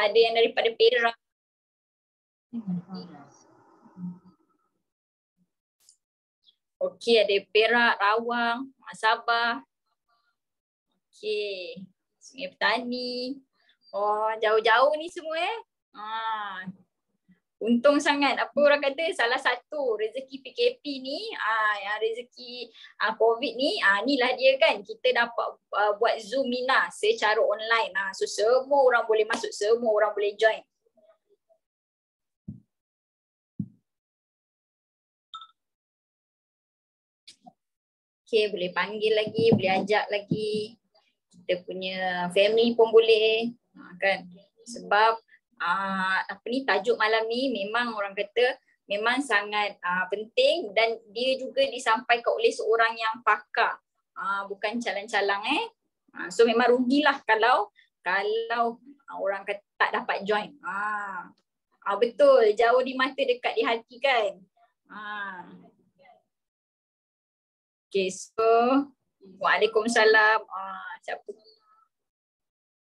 ada yang daripada Perak. Okey, ada Perak, Rawang, Sabah. Okey. Sungai Petani. Oh, jauh-jauh ni semua eh. Ah, untung sangat apa orang kata salah satu rezeki PKP ni ah yang rezeki ah, COVID ni ah inilah dia kan kita dapat ah, buat Zoom Mina lah secara online ah so semua orang boleh masuk semua orang boleh join Okay, boleh panggil lagi, boleh ajak lagi. Kita punya family pun boleh. Ha, kan? Sebab uh, apa ni tajuk malam ni memang orang kata memang sangat uh, penting dan dia juga disampaikan oleh seorang yang pakar. Uh, bukan calang-calang eh. Uh, so memang rugilah kalau kalau orang kata tak dapat join. Ah. Uh, uh, betul, jauh di mata dekat di hati kan. Ah. Uh. Okay, so Waalaikumsalam. Ah, uh, siapa?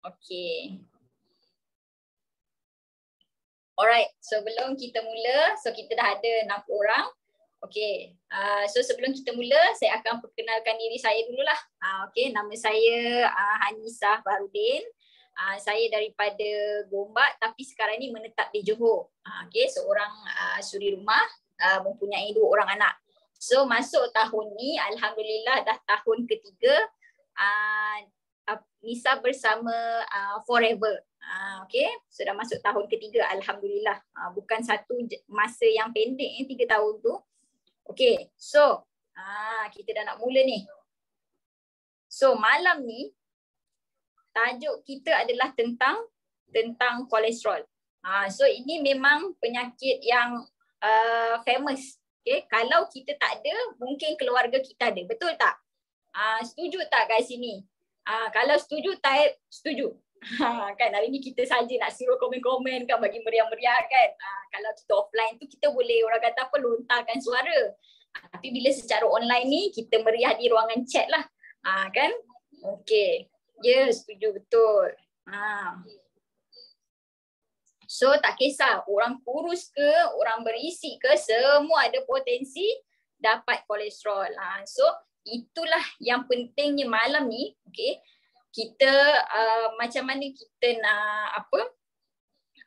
Okay. Alright, so sebelum kita mula, so kita dah ada enam orang. Okay, uh, so sebelum kita mula, saya akan perkenalkan diri saya dululah. Uh, okay, nama saya uh, Hanisah Barudin. Uh, saya daripada Gombak tapi sekarang ni menetap di Johor. Uh, okay, seorang uh, suri rumah uh, mempunyai dua orang anak. So masuk tahun ni, Alhamdulillah dah tahun ketiga uh, Nisa bersama uh, Forever. Ah, okay. Sudah masuk tahun ketiga Alhamdulillah ah, Bukan satu masa yang pendek eh, Tiga tahun tu Okay So ah, Kita dah nak mula ni So malam ni Tajuk kita adalah tentang Tentang kolesterol So ini memang penyakit yang uh, Famous okay. Kalau kita tak ada Mungkin keluarga kita ada Betul tak? Uh, setuju tak kat sini? Uh, kalau setuju type Setuju Ha, kan hari ni kita saja nak suruh komen-komen kan bagi meriah-meriah kan. Ha, kalau kita offline tu kita boleh orang kata apa lontarkan suara. Ha, tapi bila secara online ni kita meriah di ruangan chat lah. Ha, kan? Okay. Ya yes, setuju betul. Ha. So tak kisah orang kurus ke orang berisi ke semua ada potensi dapat kolesterol. Ha, so itulah yang pentingnya malam ni. Okay kita uh, macam mana kita nak apa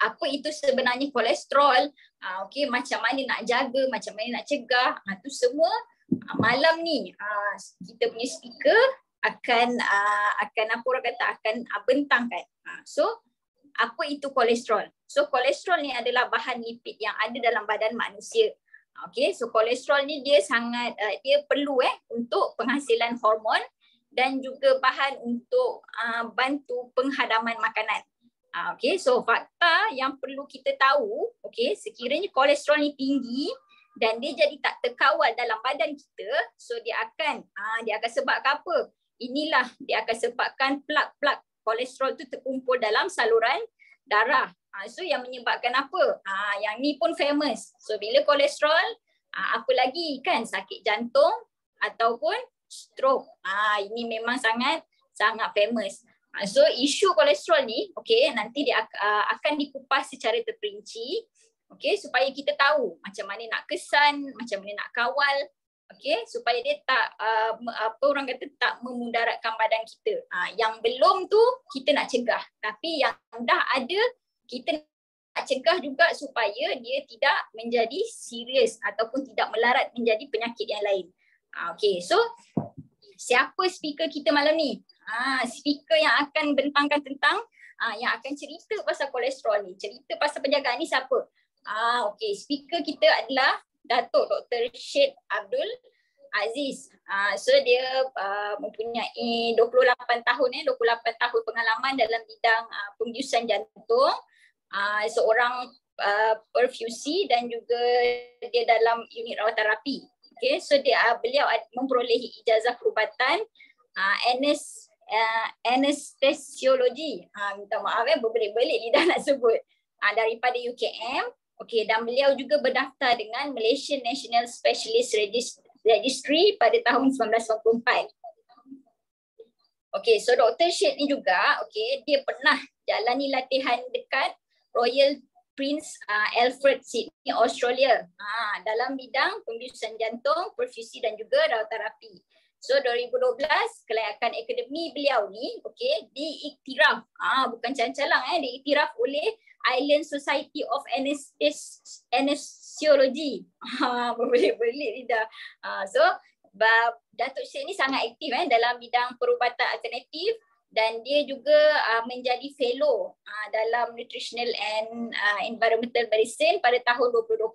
apa itu sebenarnya kolesterol uh, okey macam mana nak jaga macam mana nak cegah uh, semua uh, malam ni uh, kita punya speaker akan uh, akan apa orang kata akan uh, bentangkan uh, so apa itu kolesterol so kolesterol ni adalah bahan lipid yang ada dalam badan manusia Okay, so kolesterol ni dia sangat uh, dia perlu eh untuk penghasilan hormon dan juga bahan untuk uh, bantu penghadaman makanan. Uh, okay, so fakta yang perlu kita tahu, okay, sekiranya kolesterol ni tinggi dan dia jadi tak terkawal dalam badan kita, so dia akan uh, dia akan sebab apa? Inilah dia akan sebabkan plak-plak kolesterol tu terkumpul dalam saluran darah. Uh, so yang menyebabkan apa? Uh, yang ni pun famous. So bila kolesterol, uh, apa lagi kan sakit jantung ataupun stroke. Ah ha, ini memang sangat sangat famous. Ah, so isu kolesterol ni, okay, nanti dia ah, akan dikupas secara terperinci, okay, supaya kita tahu macam mana nak kesan, macam mana nak kawal, okay, supaya dia tak ah, apa orang kata tak memudaratkan badan kita. yang belum tu kita nak cegah, tapi yang dah ada kita nak cegah juga supaya dia tidak menjadi serius ataupun tidak melarat menjadi penyakit yang lain. Ah, okay, so siapa speaker kita malam ni? Ah, speaker yang akan bentangkan tentang ah, yang akan cerita pasal kolesterol ni. Cerita pasal penjagaan ni siapa? Ah, okay, speaker kita adalah Datuk Dr. Syed Abdul Aziz. Ah, so dia uh, mempunyai 28 tahun eh, 28 tahun pengalaman dalam bidang uh, ah, pembiusan jantung. Uh, seorang uh, perfusi dan juga dia dalam unit rawatan rapi Okay, so dia ah, beliau memperolehi ijazah perubatan uh, ah, NS uh, ah, anesthesiologi. Uh, minta maaf ya, eh, berbelit-belit lidah nak sebut. Uh, daripada UKM. Okay, dan beliau juga berdaftar dengan Malaysian National Specialist Registry pada tahun 1994. Okey, so Dr. Syed ni juga, okey, dia pernah jalani latihan dekat Royal Prince uh, Alfred Sydney Australia ha, dalam bidang pembiusan jantung, perfusi dan juga terapi. So 2012 kelayakan akademi beliau ni okey diiktiraf ah ha, bukan cancalang eh diiktiraf oleh Island Society of Anesthesiology. Ha boleh boleh lidah. Ha, so Datuk Syed ni sangat aktif eh dalam bidang perubatan alternatif dan dia juga uh, menjadi fellow uh, dalam nutritional and uh, environmental medicine pada tahun 2020.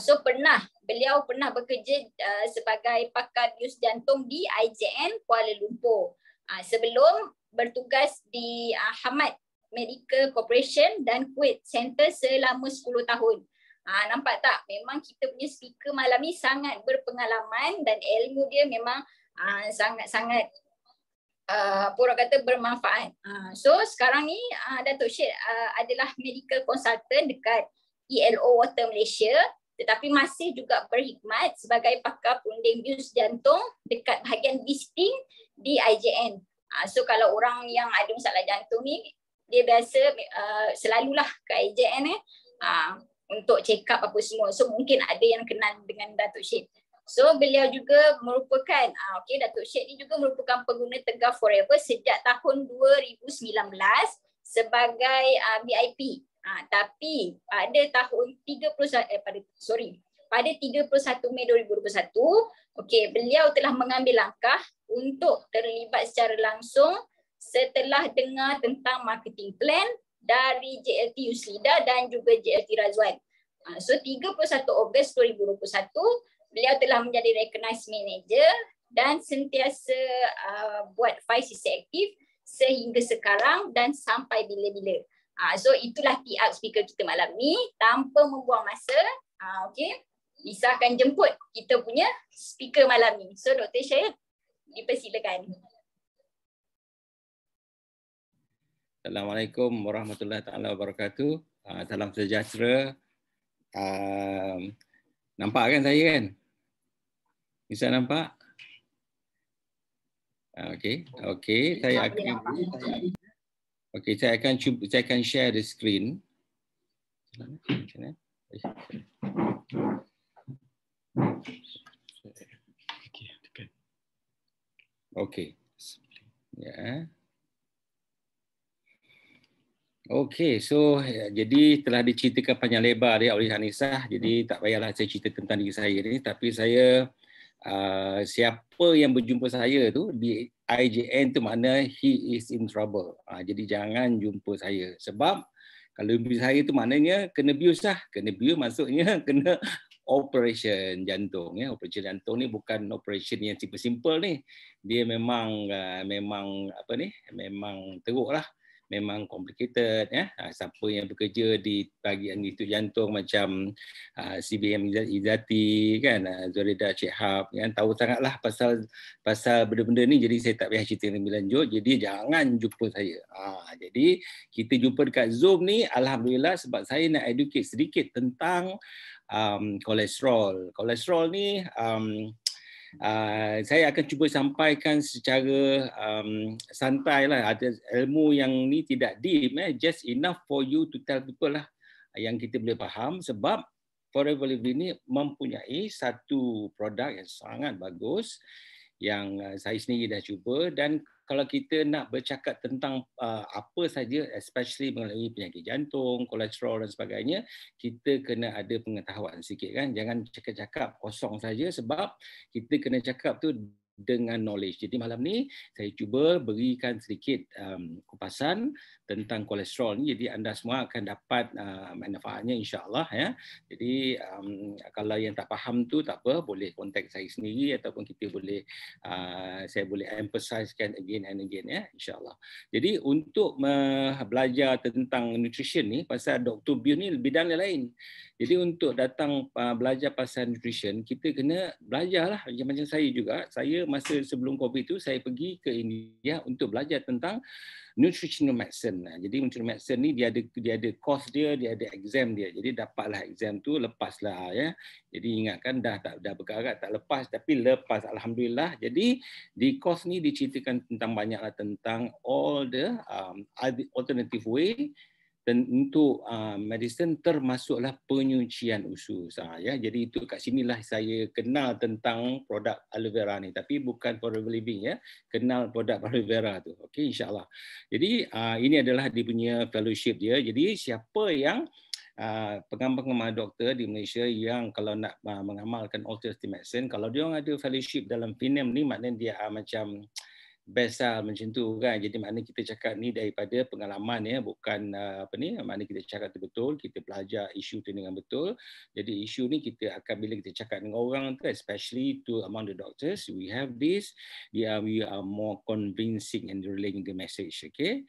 So pernah beliau pernah bekerja uh, sebagai pakar bius jantung di IJN Kuala Lumpur uh, sebelum bertugas di uh, Hamad Medical Corporation dan Kuwait Center selama 10 tahun. Uh, nampak tak memang kita punya speaker malam ni sangat berpengalaman dan ilmu dia memang sangat-sangat Uh, apa orang kata bermanfaat. Ah, so sekarang ni ah, Datuk Syed ah, adalah medical consultant dekat ELO Water Malaysia tetapi masih juga berkhidmat sebagai pakar punding bius jantung dekat bahagian Bisting di IJN. So kalau orang yang ada masalah jantung ni dia biasa selalulah ke IJN eh untuk check up apa semua. So mungkin ada yang kenal dengan Datuk Syed. So beliau juga merupakan uh, okey Datuk Syed ni juga merupakan pengguna Tegar Forever sejak tahun 2019 sebagai uh, ah, VIP. Uh, ah, tapi pada tahun 30 eh, pada sorry pada 31 Mei 2021, okey beliau telah mengambil langkah untuk terlibat secara langsung setelah dengar tentang marketing plan dari JLT Yuslida dan juga JLT Razwan. Uh, so 31 Ogos 2021 beliau telah menjadi recognized manager dan sentiasa uh, buat five CC aktif sehingga sekarang dan sampai bila-bila. Uh, so itulah key out speaker kita malam ni tanpa membuang masa. Uh, okay. Lisa akan jemput kita punya speaker malam ni. So Dr. Syed, dipersilakan. Assalamualaikum warahmatullahi taala wabarakatuh. Uh, salam sejahtera. Uh, nampak kan saya kan? Ustaz nampak? Ah, okay, okay, saya akan okay, saya akan cuba saya akan share the screen. okay, Ya. Yeah. Okey, so jadi telah diceritakan panjang lebar dia oleh Hanisah. Jadi tak payahlah saya cerita tentang diri saya ni tapi saya uh, siapa yang berjumpa saya tu di IJN tu makna he is in trouble. Uh, jadi jangan jumpa saya sebab kalau jumpa saya tu maknanya kena bius lah. Kena bius maksudnya kena operation jantung ya. Operation jantung ni bukan operation yang simple-simple ni. Dia memang uh, memang apa ni? Memang teruk lah memang complicated ya ah, siapa yang bekerja di bahagian itu jantung macam ah, CBM Izati kan ah, Zurida Chehab kan tahu sangatlah pasal pasal benda-benda ni jadi saya tak payah cerita lebih lanjut jadi jangan jumpa saya jadi kita jumpa dekat Zoom ni alhamdulillah sebab saya nak educate sedikit tentang um, kolesterol kolesterol ni um, Ah, saya akan cuba sampaikan secara um, santai lah. Ada ilmu yang ni tidak deep, eh. just enough for you to tell people lah yang kita boleh faham. Sebab Forever Living ini mempunyai satu produk yang sangat bagus yang ah, saya sendiri dah cuba dan kalau kita nak bercakap tentang uh, apa saja especially mengenai penyakit jantung, kolesterol dan sebagainya, kita kena ada pengetahuan sikit kan. Jangan cakap-cakap kosong saja sebab kita kena cakap tu dengan knowledge. Jadi malam ni saya cuba berikan sedikit um, kupasan tentang kolesterol ni. Jadi anda semua akan dapat uh, manfaatnya insyaallah. ya. Jadi um, kalau yang tak faham tu tak apa, boleh kontak saya sendiri ataupun kita boleh uh, saya boleh emphasizekan again and again ya insya Jadi untuk uh, belajar tentang nutrition ni pasal Dr. Bill ni bidang lain. Jadi untuk datang uh, belajar pasal nutrition, kita kena belajarlah macam macam saya juga. Saya masa sebelum Covid itu saya pergi ke India untuk belajar tentang nutritional medicine. Jadi nutritional medicine ni dia ada dia ada course dia, dia ada exam dia. Jadi dapatlah exam tu lepaslah ya. Jadi ingatkan dah tak dah berkarat tak lepas tapi lepas alhamdulillah. Jadi di course ni diceritakan tentang banyaklah tentang all the um, alternative way untuk uh, medicine termasuklah penyucian usus. Uh, ya. Jadi itu kat sinilah saya kenal tentang produk aloe vera ni. Tapi bukan for living ya. Kenal produk aloe vera tu. Okey insyaAllah. Jadi uh, ini adalah dia punya fellowship dia. Jadi siapa yang Uh, pengamal-pengamal doktor di Malaysia yang kalau nak uh, mengamalkan alternative medicine kalau dia orang ada fellowship dalam PINEM ni maknanya dia uh, macam uh, best lah macam tu kan. Jadi mana kita cakap ni daripada pengalaman ya, bukan uh, apa ni, mana kita cakap tu betul, kita belajar isu tu dengan betul. Jadi isu ni kita akan bila kita cakap dengan orang tu, especially to among the doctors, we have this, yeah, we are more convincing and relaying the message, okay.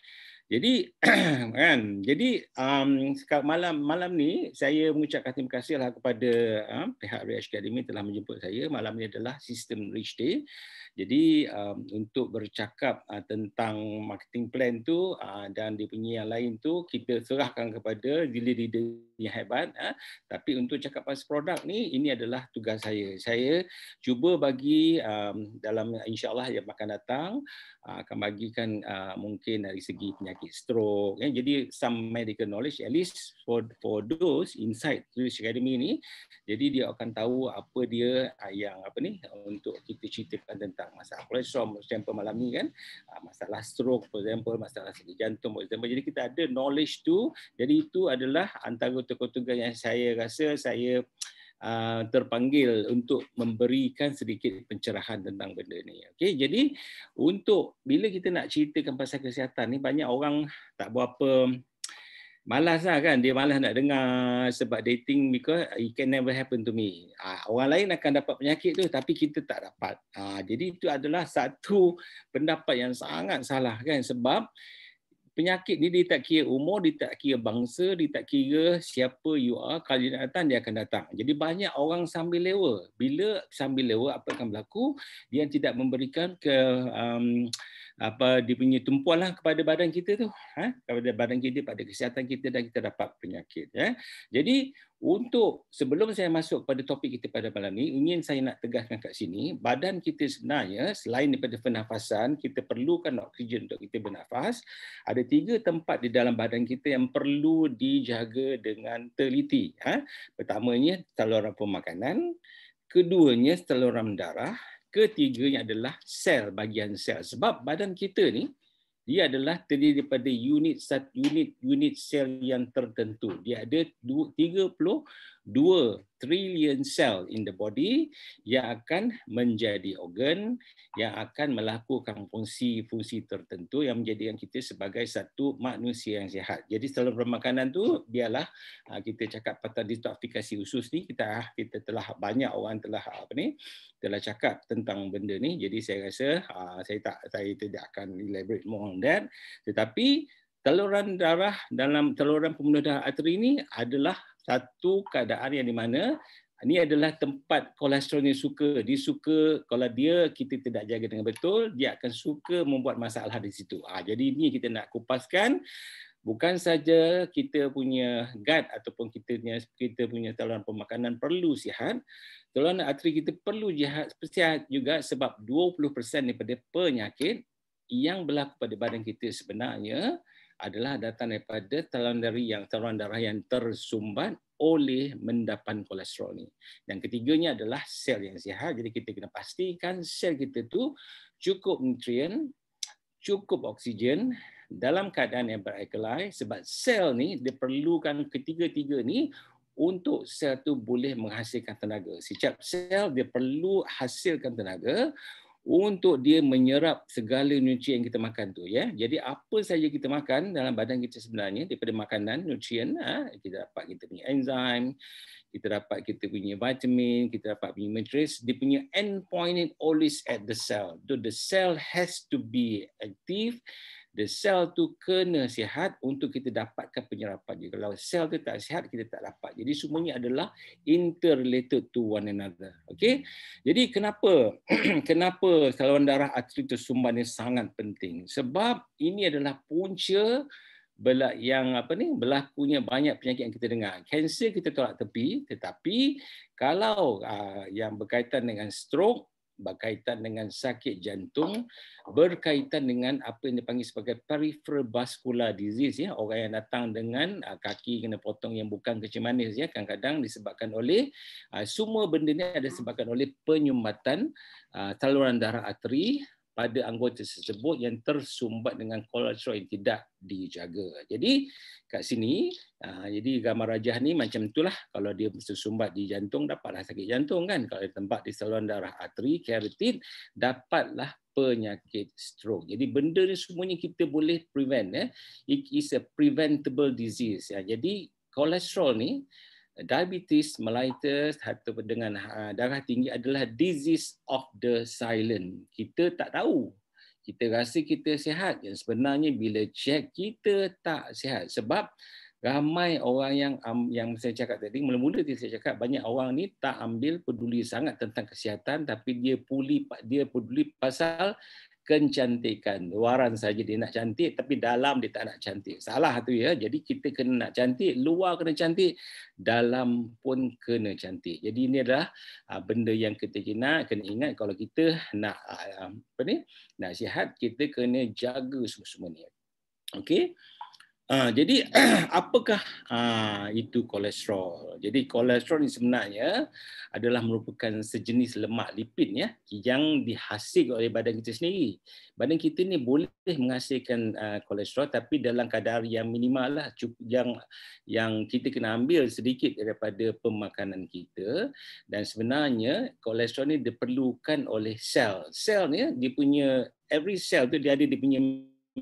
Jadi kan, jadi um, malam malam ni saya mengucapkan terima kasihlah kepada uh, pihak Reach Academy telah menjemput saya. Malam ni adalah sistem Rich Day. Jadi um, untuk bercakap uh, tentang marketing plan tu uh, dan dia punya yang lain tu kita serahkan kepada leader leader yang hebat uh. tapi untuk cakap pasal produk ni ini adalah tugas saya. Saya cuba bagi um, dalam insyaallah yang akan datang uh, akan bagikan uh, mungkin dari segi penyakit stroke ya. jadi some medical knowledge at least for for those inside Swiss Academy ni jadi dia akan tahu apa dia uh, yang apa ni untuk kita ceritakan tentang tentang masalah kolesterol for example malam ni kan ah, masalah stroke for example masalah sakit jantung for example jadi kita ada knowledge tu jadi itu adalah antara tugas-tugas yang saya rasa saya Uh, terpanggil untuk memberikan sedikit pencerahan tentang benda ni. Okey, jadi untuk bila kita nak ceritakan pasal kesihatan ni banyak orang tak berapa malas lah kan dia malas nak dengar sebab dating because ah, it can never happen to me uh, orang lain akan dapat penyakit tu tapi kita tak dapat uh, jadi itu adalah satu pendapat yang sangat salah kan sebab penyakit ni dia tak kira umur dia tak kira bangsa dia tak kira siapa you are kalau dia datang dia akan datang jadi banyak orang sambil lewa bila sambil lewa apa akan berlaku dia tidak memberikan ke um, apa dia punya tumpuanlah kepada badan kita tu ha? kepada badan kita pada kesihatan kita dan kita dapat penyakit ya jadi untuk sebelum saya masuk pada topik kita pada malam ni ingin saya nak tegaskan kat sini badan kita sebenarnya selain daripada pernafasan kita perlukan oksigen untuk kita bernafas ada tiga tempat di dalam badan kita yang perlu dijaga dengan teliti ha? pertamanya saluran pemakanan keduanya saluran darah ketiganya adalah sel bagian sel sebab badan kita ni dia adalah terdiri daripada unit satu unit unit sel yang tertentu dia ada 2 trillion sel in the body yang akan menjadi organ yang akan melakukan fungsi-fungsi tertentu yang menjadikan kita sebagai satu manusia yang sihat. Jadi selain makanan tu biarlah uh, kita cakap pasal detoksifikasi usus ni kita ah, kita telah banyak orang telah ah, apa ni telah cakap tentang benda ni. Jadi saya rasa ah, saya tak saya tidak akan elaborate more on that tetapi teluran darah dalam teluran pembuluh darah arteri ini adalah satu keadaan yang di mana ini ah, adalah tempat kolesterolnya suka. Dia suka kalau dia kita tidak jaga dengan betul, dia akan suka membuat masalah di situ. Ha, jadi ini kita nak kupaskan bukan saja kita punya gut ataupun kita punya kita punya saluran pemakanan perlu sihat, saluran atri kita perlu sihat sihat juga sebab 20% daripada penyakit yang berlaku pada badan kita sebenarnya adalah datang daripada telon darah yang telon darah yang tersumbat oleh mendapan kolesterol ni. Yang ketiganya adalah sel yang sihat. Jadi kita kena pastikan sel kita tu cukup nutrien, cukup oksigen dalam keadaan yang beralkali sebab sel ni diperlukan ketiga-tiga ni untuk sel tu boleh menghasilkan tenaga. Setiap sel dia perlu hasilkan tenaga untuk dia menyerap segala nutrien kita makan tu ya. Jadi apa saja kita makan dalam badan kita sebenarnya daripada makanan nutrien ha, kita dapat kita punya enzim, kita dapat kita punya vitamin, kita dapat punya matrix, dia punya end point always at the cell. So the cell has to be active the cell tu kena sihat untuk kita dapatkan penyerapan dia. Kalau cell tu tak sihat, kita tak dapat. Jadi semuanya adalah interrelated to one another. Okay? Jadi kenapa kenapa kalau darah arteritis sumban ni sangat penting? Sebab ini adalah punca belah yang apa ni punya banyak penyakit yang kita dengar. Kanser kita tolak tepi tetapi kalau uh, yang berkaitan dengan stroke berkaitan dengan sakit jantung berkaitan dengan apa yang dipanggil sebagai peripheral vascular disease ya orang yang datang dengan uh, kaki kena potong yang bukan kecil manis ya kadang-kadang disebabkan oleh uh, semua benda ni ada disebabkan oleh penyumbatan uh, saluran darah arteri pada anggota tersebut yang tersumbat dengan kolesterol yang tidak dijaga. Jadi kat sini uh, jadi gambar rajah ni macam itulah kalau dia tersumbat di jantung dapatlah sakit jantung kan. Kalau tempat di saluran darah atri keratin dapatlah penyakit stroke. Jadi benda ni semuanya kita boleh prevent ya. Eh. It is a preventable disease ya. Jadi kolesterol ni diabetes mellitus ataupun dengan uh, darah tinggi adalah disease of the silent. Kita tak tahu. Kita rasa kita sihat yang sebenarnya bila check kita tak sihat sebab ramai orang yang um, yang saya cakap tadi mula-mula tadi saya cakap banyak orang ni tak ambil peduli sangat tentang kesihatan tapi dia puli dia peduli pasal Kecantikan Luaran saja dia nak cantik tapi dalam dia tak nak cantik. Salah tu ya. Jadi kita kena nak cantik, luar kena cantik, dalam pun kena cantik. Jadi ini adalah ah, benda yang kita kena kena ingat kalau kita nak ah, apa ni? Nak sihat kita kena jaga semua-semua ni. Okey? Ah, jadi apakah ah, itu kolesterol? Jadi kolesterol ini sebenarnya adalah merupakan sejenis lemak lipid ya yang dihasil oleh badan kita sendiri. Badan kita ini boleh menghasilkan ah, kolesterol tapi dalam kadar yang minimal lah yang yang kita kena ambil sedikit daripada pemakanan kita dan sebenarnya kolesterol ini diperlukan oleh sel. Sel ni dia punya every cell tu dia ada dia punya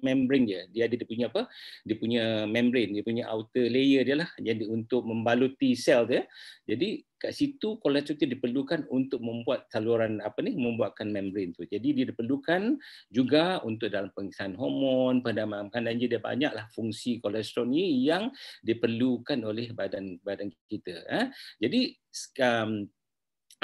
membrane dia. Dia ada dia punya apa? Dia punya membrane, dia punya outer layer dia lah jadi untuk membaluti sel dia. Jadi kat situ kolesterol itu diperlukan untuk membuat saluran apa ni membuatkan membrane tu. Jadi dia diperlukan juga untuk dalam pengisian hormon, pendamaian makanan dia banyaklah fungsi kolesterol ni yang diperlukan oleh badan badan kita. Eh. Jadi um,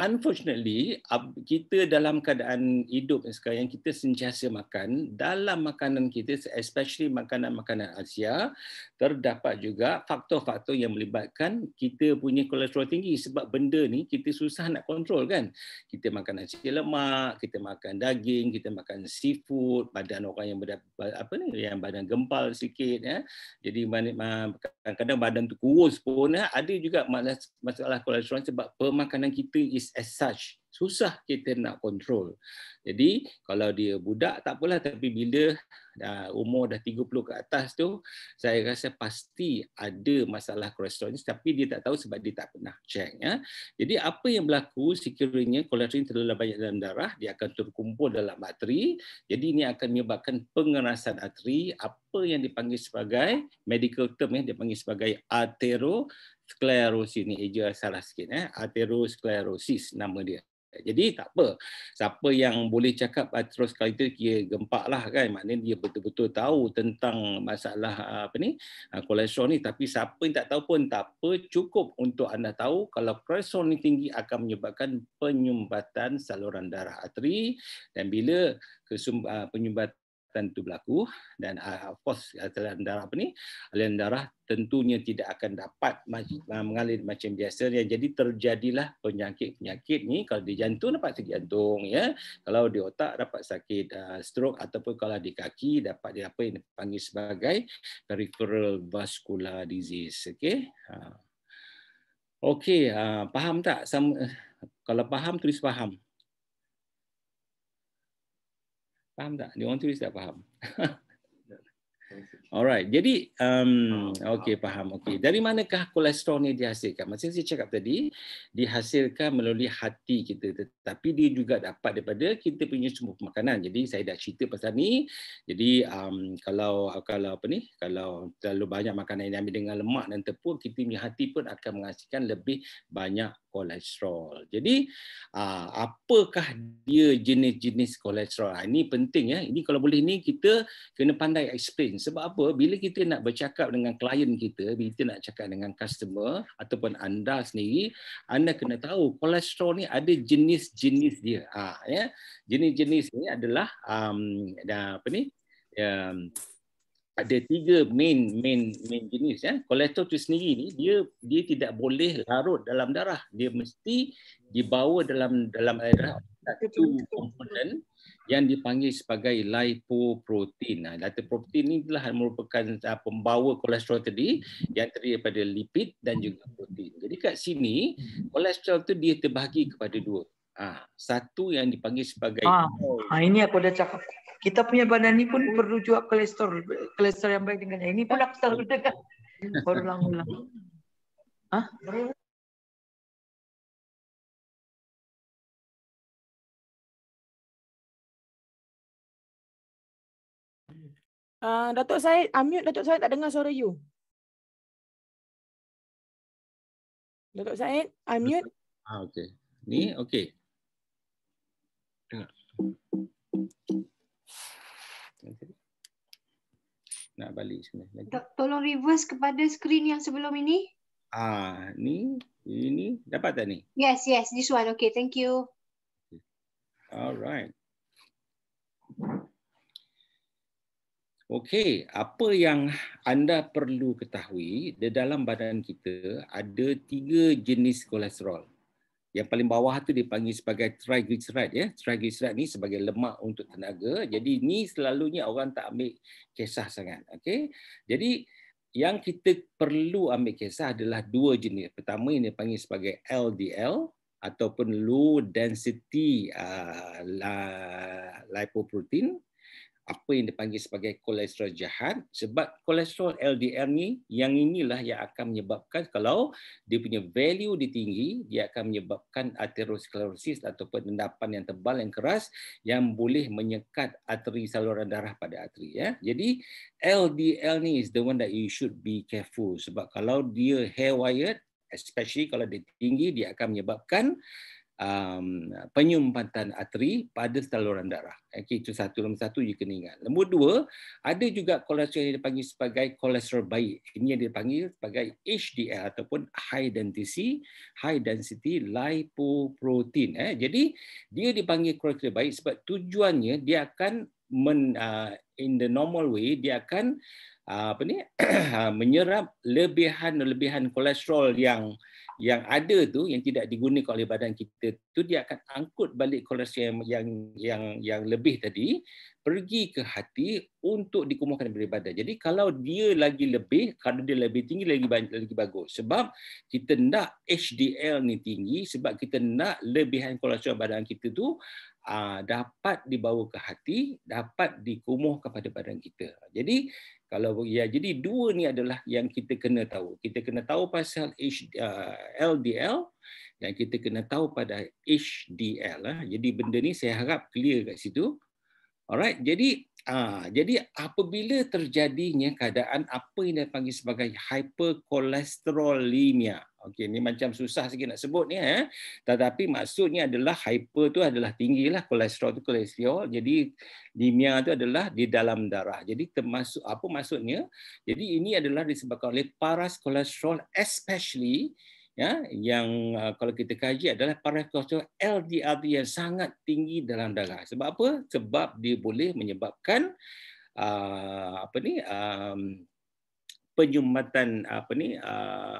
unfortunately kita dalam keadaan hidup sekarang kita sentiasa makan dalam makanan kita especially makanan-makanan Asia terdapat juga faktor-faktor yang melibatkan kita punya kolesterol tinggi sebab benda ni kita susah nak kontrol kan kita makan nasi lemak kita makan daging kita makan seafood badan orang yang berda, apa ni yang badan gempal sikit ya jadi kadang-kadang badan tu kurus pun ya. ada juga masalah kolesterol sebab pemakanan kita is as such susah kita nak kontrol. Jadi kalau dia budak tak apalah tapi bila dah umur dah 30 ke atas tu saya rasa pasti ada masalah kolesterol ni tapi dia tak tahu sebab dia tak pernah check ya. Jadi apa yang berlaku sekiranya kolesterol terlalu banyak dalam darah dia akan terkumpul dalam arteri. Jadi ini akan menyebabkan pengerasan arteri apa yang dipanggil sebagai medical term ya dipanggil sebagai atero sklerosis ni eja salah sikit eh aterosklerosis nama dia jadi tak apa siapa yang boleh cakap aterosklerosis dia gempak lah kan maknanya dia betul-betul tahu tentang masalah ah, apa ni ah, kolesterol ni tapi siapa yang tak tahu pun tak apa cukup untuk anda tahu kalau kolesterol ni tinggi akan menyebabkan penyumbatan saluran darah arteri dan bila kesum, ah, tentu berlaku dan uh, of course uh, aliran darah apa ni aliran darah tentunya tidak akan dapat uh, mengalir macam biasa ya. jadi terjadilah penyakit-penyakit ni kalau di jantung dapat sakit jantung ya kalau di otak dapat sakit uh, stroke ataupun kalau di kaki dapat di apa yang dipanggil sebagai peripheral vascular disease okey uh. okey uh, faham tak Sam- uh, kalau faham tulis faham Faham tak? Dia orang tulis tak faham. Alright. Jadi um okey faham. Okey. Dari manakah kolesterol ni dihasilkan? Macam saya cakap tadi, dihasilkan melalui hati kita tetapi dia juga dapat daripada kita punya semua pemakanan. Jadi saya dah cerita pasal ni. Jadi um kalau kalau apa ni? Kalau terlalu banyak makanan yang diambil dengan lemak dan tepung, kita punya hati pun akan menghasilkan lebih banyak kolesterol. Jadi ah, apakah dia jenis-jenis kolesterol? Ah, ini penting ya. Ini kalau boleh ini kita kena pandai explain. Sebab apa? Bila kita nak bercakap dengan klien kita, bila kita nak cakap dengan customer ataupun anda sendiri, anda kena tahu kolesterol ni ada jenis-jenis dia. Ah ya. Jenis-jenis ni adalah um, apa ni? Um, ada tiga main main main jenis ya kolesterol tu sendiri ni dia dia tidak boleh larut dalam darah dia mesti dibawa dalam dalam air darah satu komponen yang dipanggil sebagai lipoprotein. Nah, lipoprotein ini adalah merupakan ah, pembawa kolesterol tadi yang terdiri daripada lipid dan juga protein. Jadi kat sini kolesterol tu dia terbahagi kepada dua. ha, satu yang dipanggil sebagai ah, ah ini aku dah cakap kita punya badan ini pun perlu juga kolesterol kolesterol yang baik dengan ini pula kita perlu hmm. dengan berulang-ulang ha? Uh, ah, Datuk Syed, unmute Datuk Syed tak dengar suara you. Datuk Syed, unmute. Ah, okay. Ni, okay. Dengar. Nak balik sini lagi. Tolong reverse kepada skrin yang sebelum ini. Ah, ni, ini dapat tak ni? Yes, yes, this one. Okay, thank you. Alright. Okay, apa yang anda perlu ketahui, di dalam badan kita ada tiga jenis kolesterol yang paling bawah tu dipanggil sebagai triglyceride ya triglyceride ni sebagai lemak untuk tenaga jadi ni selalunya orang tak ambil kisah sangat okey jadi yang kita perlu ambil kisah adalah dua jenis pertama ini dipanggil sebagai LDL ataupun low density uh, lipoprotein apa yang dipanggil sebagai kolesterol jahat sebab kolesterol LDL ni yang inilah yang akan menyebabkan kalau dia punya value tinggi dia akan menyebabkan aterosklerosis ataupun endapan yang tebal yang keras yang boleh menyekat arteri saluran darah pada arteri ya jadi LDL ni is the one that you should be careful sebab kalau dia haywire especially kalau dia tinggi dia akan menyebabkan um, penyumbatan arteri pada saluran darah. Okay, itu satu nombor satu you kena ingat. Nombor dua, ada juga kolesterol yang dipanggil sebagai kolesterol baik. Ini yang dipanggil sebagai HDL ataupun high density, high density lipoprotein. Eh. Jadi dia dipanggil kolesterol baik sebab tujuannya dia akan men, uh, in the normal way dia akan ah, apa ni ah, menyerap lebihan-lebihan kolesterol yang yang ada tu yang tidak digunakan oleh badan kita tu dia akan angkut balik kolesterol yang yang yang, yang lebih tadi pergi ke hati untuk dikumuhkan dari badan. Jadi kalau dia lagi lebih, kalau dia lebih tinggi lagi banyak lagi bagus. Sebab kita nak HDL ni tinggi sebab kita nak lebihan kolesterol badan kita tu Ah, dapat dibawa ke hati, dapat dikumuh kepada badan kita. Jadi kalau ya jadi dua ni adalah yang kita kena tahu. Kita kena tahu pasal LDL ah, dan kita kena tahu pada HDL. Ah. Jadi benda ni saya harap clear kat situ. Alright, jadi Ah, jadi apabila terjadinya keadaan apa yang dipanggil sebagai hypercholesterolemia. Okey, ni macam susah sikit nak sebut ni. Eh? Tetapi maksudnya adalah hyper tu adalah tinggilah lah. Kolesterol tu kolesterol. Jadi, dimia tu adalah di dalam darah. Jadi, termasuk apa maksudnya? Jadi, ini adalah disebabkan oleh paras kolesterol especially ya yang uh, kalau kita kaji adalah paras parakolesterol LDL tu yang sangat tinggi dalam darah. Sebab apa? Sebab dia boleh menyebabkan uh, apa ni um, penyumbatan apa ni uh,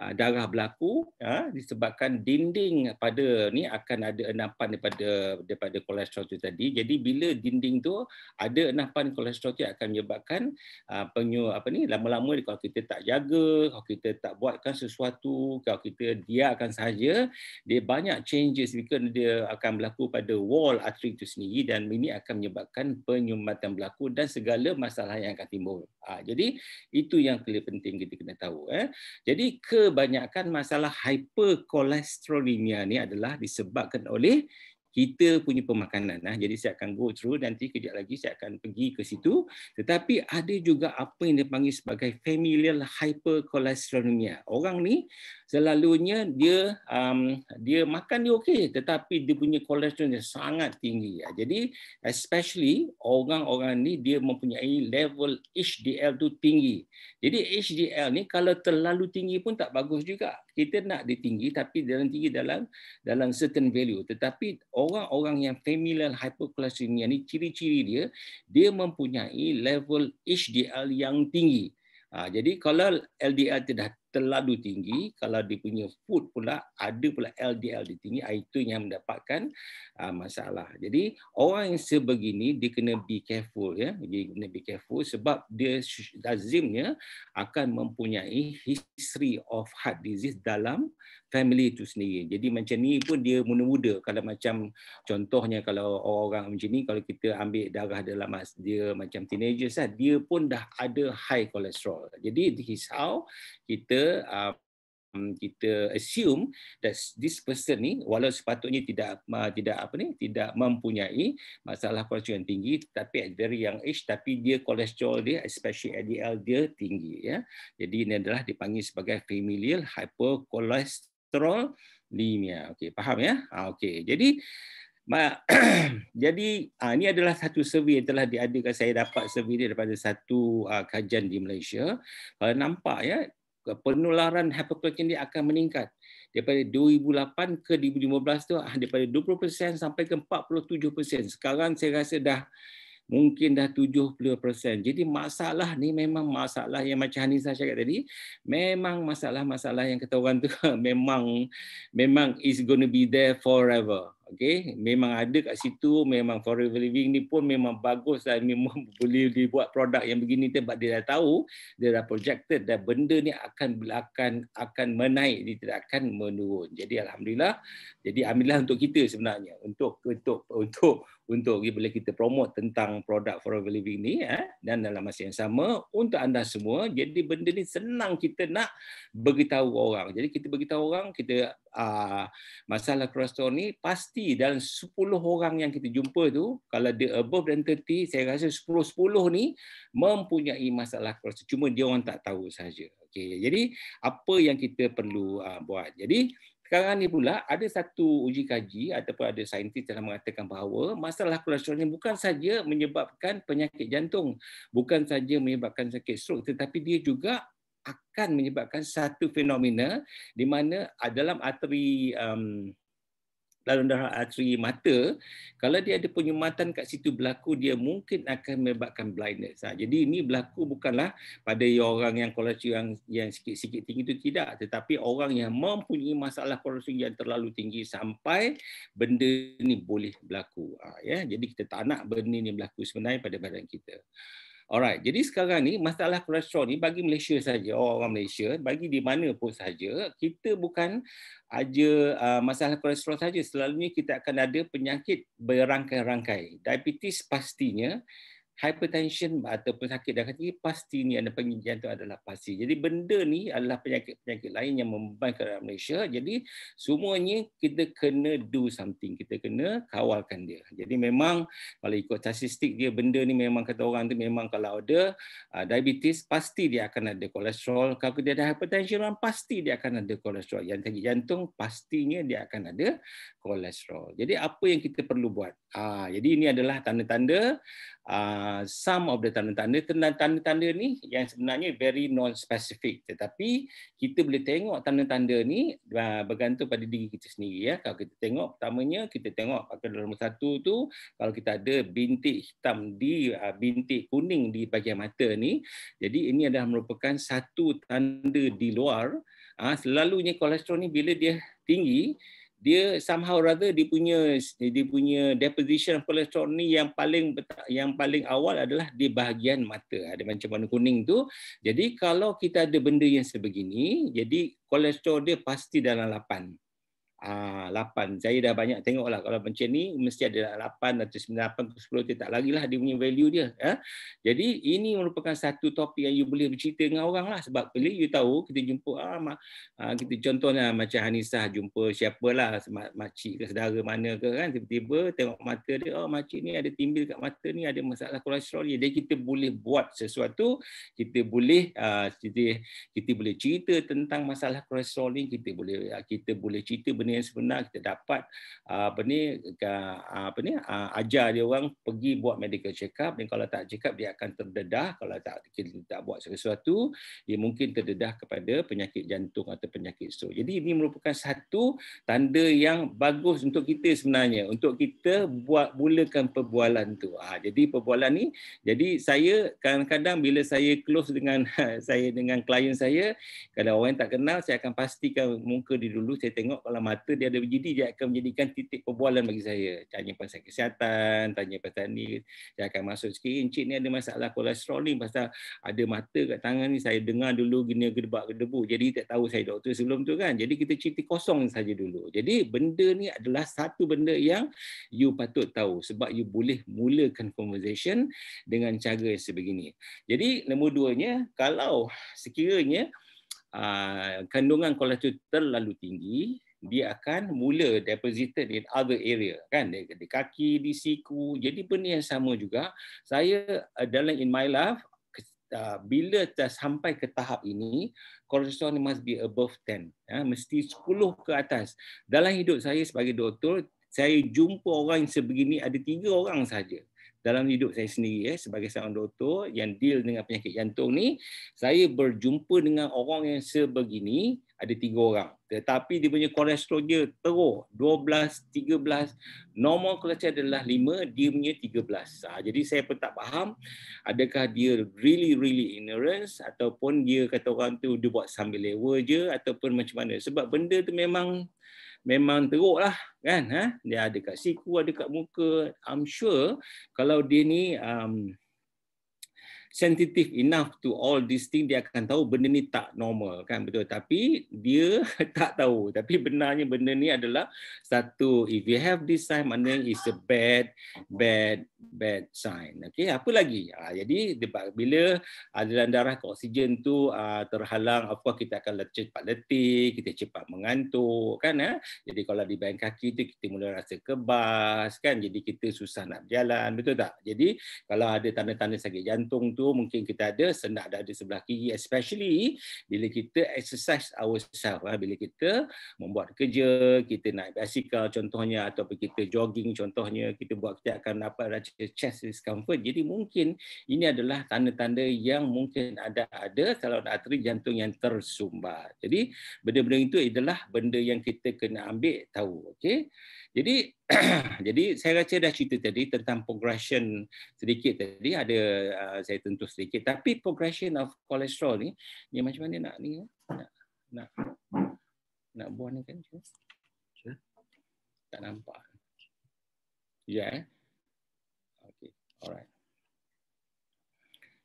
uh, darah berlaku uh, disebabkan dinding pada ni akan ada enapan daripada daripada kolesterol tu tadi. Jadi bila dinding tu ada enapan kolesterol tu akan menyebabkan uh, penyu apa ni lama-lama kalau kita tak jaga, kalau kita tak buatkan sesuatu, kalau kita dia akan saja, dia banyak changes bila dia akan berlaku pada wall artery tu sendiri dan ini akan menyebabkan penyumbatan berlaku dan segala masalah yang akan timbul. Uh, jadi itu yang paling penting kita kena tahu. Eh. Jadi ke kebanyakan masalah hypercholesterolemia ni adalah disebabkan oleh kita punya pemakanan lah. Jadi saya akan go through nanti kejap lagi saya akan pergi ke situ. Tetapi ada juga apa yang dipanggil sebagai familial hypercholesterolemia. Orang ni selalunya dia um, dia makan dia okey tetapi dia punya kolesterolnya sangat tinggi. Ah. Jadi especially orang-orang ni dia mempunyai level HDL tu tinggi. Jadi HDL ni kalau terlalu tinggi pun tak bagus juga kita nak dia tinggi tapi dalam tinggi dalam dalam certain value tetapi orang-orang yang familial hypercholesterolemia ni ciri-ciri dia dia mempunyai level HDL yang tinggi ha, jadi kalau LDL tidak terlalu tinggi kalau dia punya food pula ada pula LDL dia tinggi itu yang mendapatkan uh, masalah. Jadi orang yang sebegini dia kena be careful ya. Dia kena be careful sebab dia lazimnya akan mempunyai history of heart disease dalam family itu sendiri. Jadi macam ni pun dia muda-muda. Kalau macam contohnya kalau orang-orang macam ni, kalau kita ambil darah dalam dia macam teenagers lah, dia pun dah ada high cholesterol. Jadi this is how kita uh, kita assume that this person ni walau sepatutnya tidak tidak apa ni tidak mempunyai masalah kolesterol yang tinggi tapi at very young age tapi dia kolesterol dia especially LDL dia tinggi ya jadi ini adalah dipanggil sebagai familial hypercholesterolemia hipertrolemia. Okey, faham ya? Ah, okey. Jadi jadi ah, ini adalah satu survey yang telah diadakan saya dapat survey dia daripada satu ah, kajian di Malaysia. nampak ya penularan hepatitis ini akan meningkat daripada 2008 ke 2015 tu daripada 20% sampai ke 47%. Sekarang saya rasa dah mungkin dah 70%. Jadi masalah ni memang masalah yang macam Hanisa cakap tadi, memang masalah-masalah yang kata orang tu memang memang is going to be there forever. Okay, memang ada kat situ, memang forever living ni pun memang bagus dan lah. memang boleh dibuat produk yang begini tempat dia dah tahu, dia dah projected dan benda ni akan akan akan menaik, dia tidak akan menurun. Jadi alhamdulillah, jadi alhamdulillah untuk kita sebenarnya, untuk untuk untuk untuk bila kita promote tentang produk Forever Living ni eh, dan dalam masa yang sama untuk anda semua jadi benda ni senang kita nak beritahu orang jadi kita beritahu orang kita uh, masalah cholesterol ni pasti dalam 10 orang yang kita jumpa tu kalau dia above dan 30 saya rasa 10-10 ni mempunyai masalah cholesterol cuma dia orang tak tahu saja Okay, jadi apa yang kita perlu uh, buat? Jadi sekarang ni pula ada satu uji kaji ataupun ada saintis telah mengatakan bahawa masalah kolesterol ini bukan saja menyebabkan penyakit jantung, bukan saja menyebabkan sakit strok tetapi dia juga akan menyebabkan satu fenomena di mana dalam arteri um, dalam darah arteri mata, kalau dia ada penyumbatan kat situ berlaku, dia mungkin akan menyebabkan blindness. Ha, jadi ini berlaku bukanlah pada orang yang kolesterol yang, yang sikit-sikit tinggi itu tidak. Tetapi orang yang mempunyai masalah kolesterol yang terlalu tinggi sampai benda ini boleh berlaku. Ha, ya. Jadi kita tak nak benda ini berlaku sebenarnya pada badan kita. Alright, jadi sekarang ni masalah kolesterol ni bagi Malaysia saja, orang-orang Malaysia, bagi di mana pun saja, kita bukan aja uh, masalah kolesterol saja. Selalunya kita akan ada penyakit berangkai-rangkai. Diabetes pastinya, hypertension ataupun sakit dalam hati pasti ni ada penyakit jantung adalah pasti. Jadi benda ni adalah penyakit-penyakit lain yang membebani ke dalam Malaysia. Jadi semuanya kita kena do something. Kita kena kawalkan dia. Jadi memang kalau ikut statistik dia benda ni memang kata orang tu memang kalau ada uh, diabetes pasti dia akan ada kolesterol. Kalau dia ada hypertension orang pasti dia akan ada kolesterol. Yang sakit jantung pastinya dia akan ada kolesterol. Jadi apa yang kita perlu buat? Uh, jadi ini adalah tanda-tanda uh, Uh, some of the tanda-tanda tanda-tanda ni yang sebenarnya very non specific tetapi kita boleh tengok tanda-tanda ni uh, bergantung pada diri kita sendiri ya kalau kita tengok pertamanya kita tengok pada dalam satu tu kalau kita ada bintik hitam di uh, bintik kuning di bahagian mata ni jadi ini adalah merupakan satu tanda di luar uh, selalunya kolesterol ni bila dia tinggi dia somehow rather dia punya dia punya deposition of cholesterol ni yang paling yang paling awal adalah di bahagian mata ada macam mana kuning tu jadi kalau kita ada benda yang sebegini jadi kolesterol dia pasti dalam 8. Ah, lapan. Saya dah banyak tengok lah kalau macam ni mesti ada lapan atau sembilan, lapan atau sepuluh tak lagi lah dia punya value dia. Ya? Jadi ini merupakan satu topik yang you boleh bercerita dengan orang lah sebab bila you tahu kita jumpa ah, mak, ah kita contohnya macam Hanisah jumpa siapalah makcik ke saudara mana ke kan tiba-tiba tengok mata dia oh makcik ni ada timbil kat mata ni ada masalah kolesterol dia. Jadi kita boleh buat sesuatu kita boleh ah, kita, kita boleh cerita tentang masalah kolesterol ni kita boleh ah, kita boleh cerita benda dunia yang sebenar kita dapat ah, apa ni ah, apa ni ah, ajar dia orang pergi buat medical check up dan kalau tak check up dia akan terdedah kalau tak kita tak buat sesuatu dia mungkin terdedah kepada penyakit jantung atau penyakit stroke. Jadi ini merupakan satu tanda yang bagus untuk kita sebenarnya untuk kita buat mulakan perbualan tu. jadi perbualan ni jadi saya kadang-kadang bila saya close dengan saya dengan klien saya kalau orang yang tak kenal saya akan pastikan muka dia dulu saya tengok kalau mati harta dia ada berjudi dia akan menjadikan titik perbualan bagi saya tanya pasal kesihatan tanya pasal ni dia akan masuk sikit eh, encik ni ada masalah kolesterol ni pasal ada mata kat tangan ni saya dengar dulu gini gedebak gedebu jadi tak tahu saya doktor sebelum tu kan jadi kita cerita kosong saja dulu jadi benda ni adalah satu benda yang you patut tahu sebab you boleh mulakan conversation dengan cara yang sebegini jadi nombor duanya kalau sekiranya Uh, kandungan kolesterol terlalu tinggi dia akan mula deposited in other area kan di kaki di siku jadi benda yang sama juga saya uh, dalam in my life uh, bila dah sampai ke tahap ini, kolesterol ni must be above 10. Ya, mesti 10 ke atas. Dalam hidup saya sebagai doktor, saya jumpa orang sebegini ada tiga orang saja dalam hidup saya sendiri eh, sebagai seorang doktor yang deal dengan penyakit jantung ni, saya berjumpa dengan orang yang sebegini, ada tiga orang. Tetapi dia punya kolesterol dia teruk, 12, 13. Normal kolesterol adalah 5, dia punya 13. Ha, jadi saya pun tak faham adakah dia really, really ignorance ataupun dia kata orang tu dia buat sambil lewa je ataupun macam mana. Sebab benda tu memang memang teruk lah kan ha? dia ada kat siku ada kat muka I'm sure kalau dia ni um, sensitive enough to all these things dia akan tahu benda ni tak normal kan betul tapi dia tak tahu tapi benarnya benda ni adalah satu if you have this sign maknanya is a bad bad bad sign okey apa lagi ha, jadi bila aliran darah ke oksigen tu uh, terhalang apa kita akan letih, cepat letih kita cepat mengantuk kan ha? jadi kalau di bahagian kaki tu kita mula rasa kebas kan jadi kita susah nak berjalan betul tak jadi kalau ada tanda-tanda sakit jantung tu tu mungkin kita ada sendak ada di sebelah kiri especially bila kita exercise ourselves ah. bila kita membuat kerja kita naik basikal contohnya atau kita jogging contohnya kita buat kita akan dapat rasa chest discomfort jadi mungkin ini adalah tanda-tanda yang mungkin ada ada kalau ada arteri jantung yang tersumbat jadi benda-benda itu adalah benda yang kita kena ambil tahu okey jadi jadi saya rasa dah cerita tadi tentang progression sedikit tadi ada uh, saya tentu sedikit tapi progression of cholesterol ni ni macam mana nak ni nak nak, nak buat ni kan sure. tak nampak ya yeah. okey alright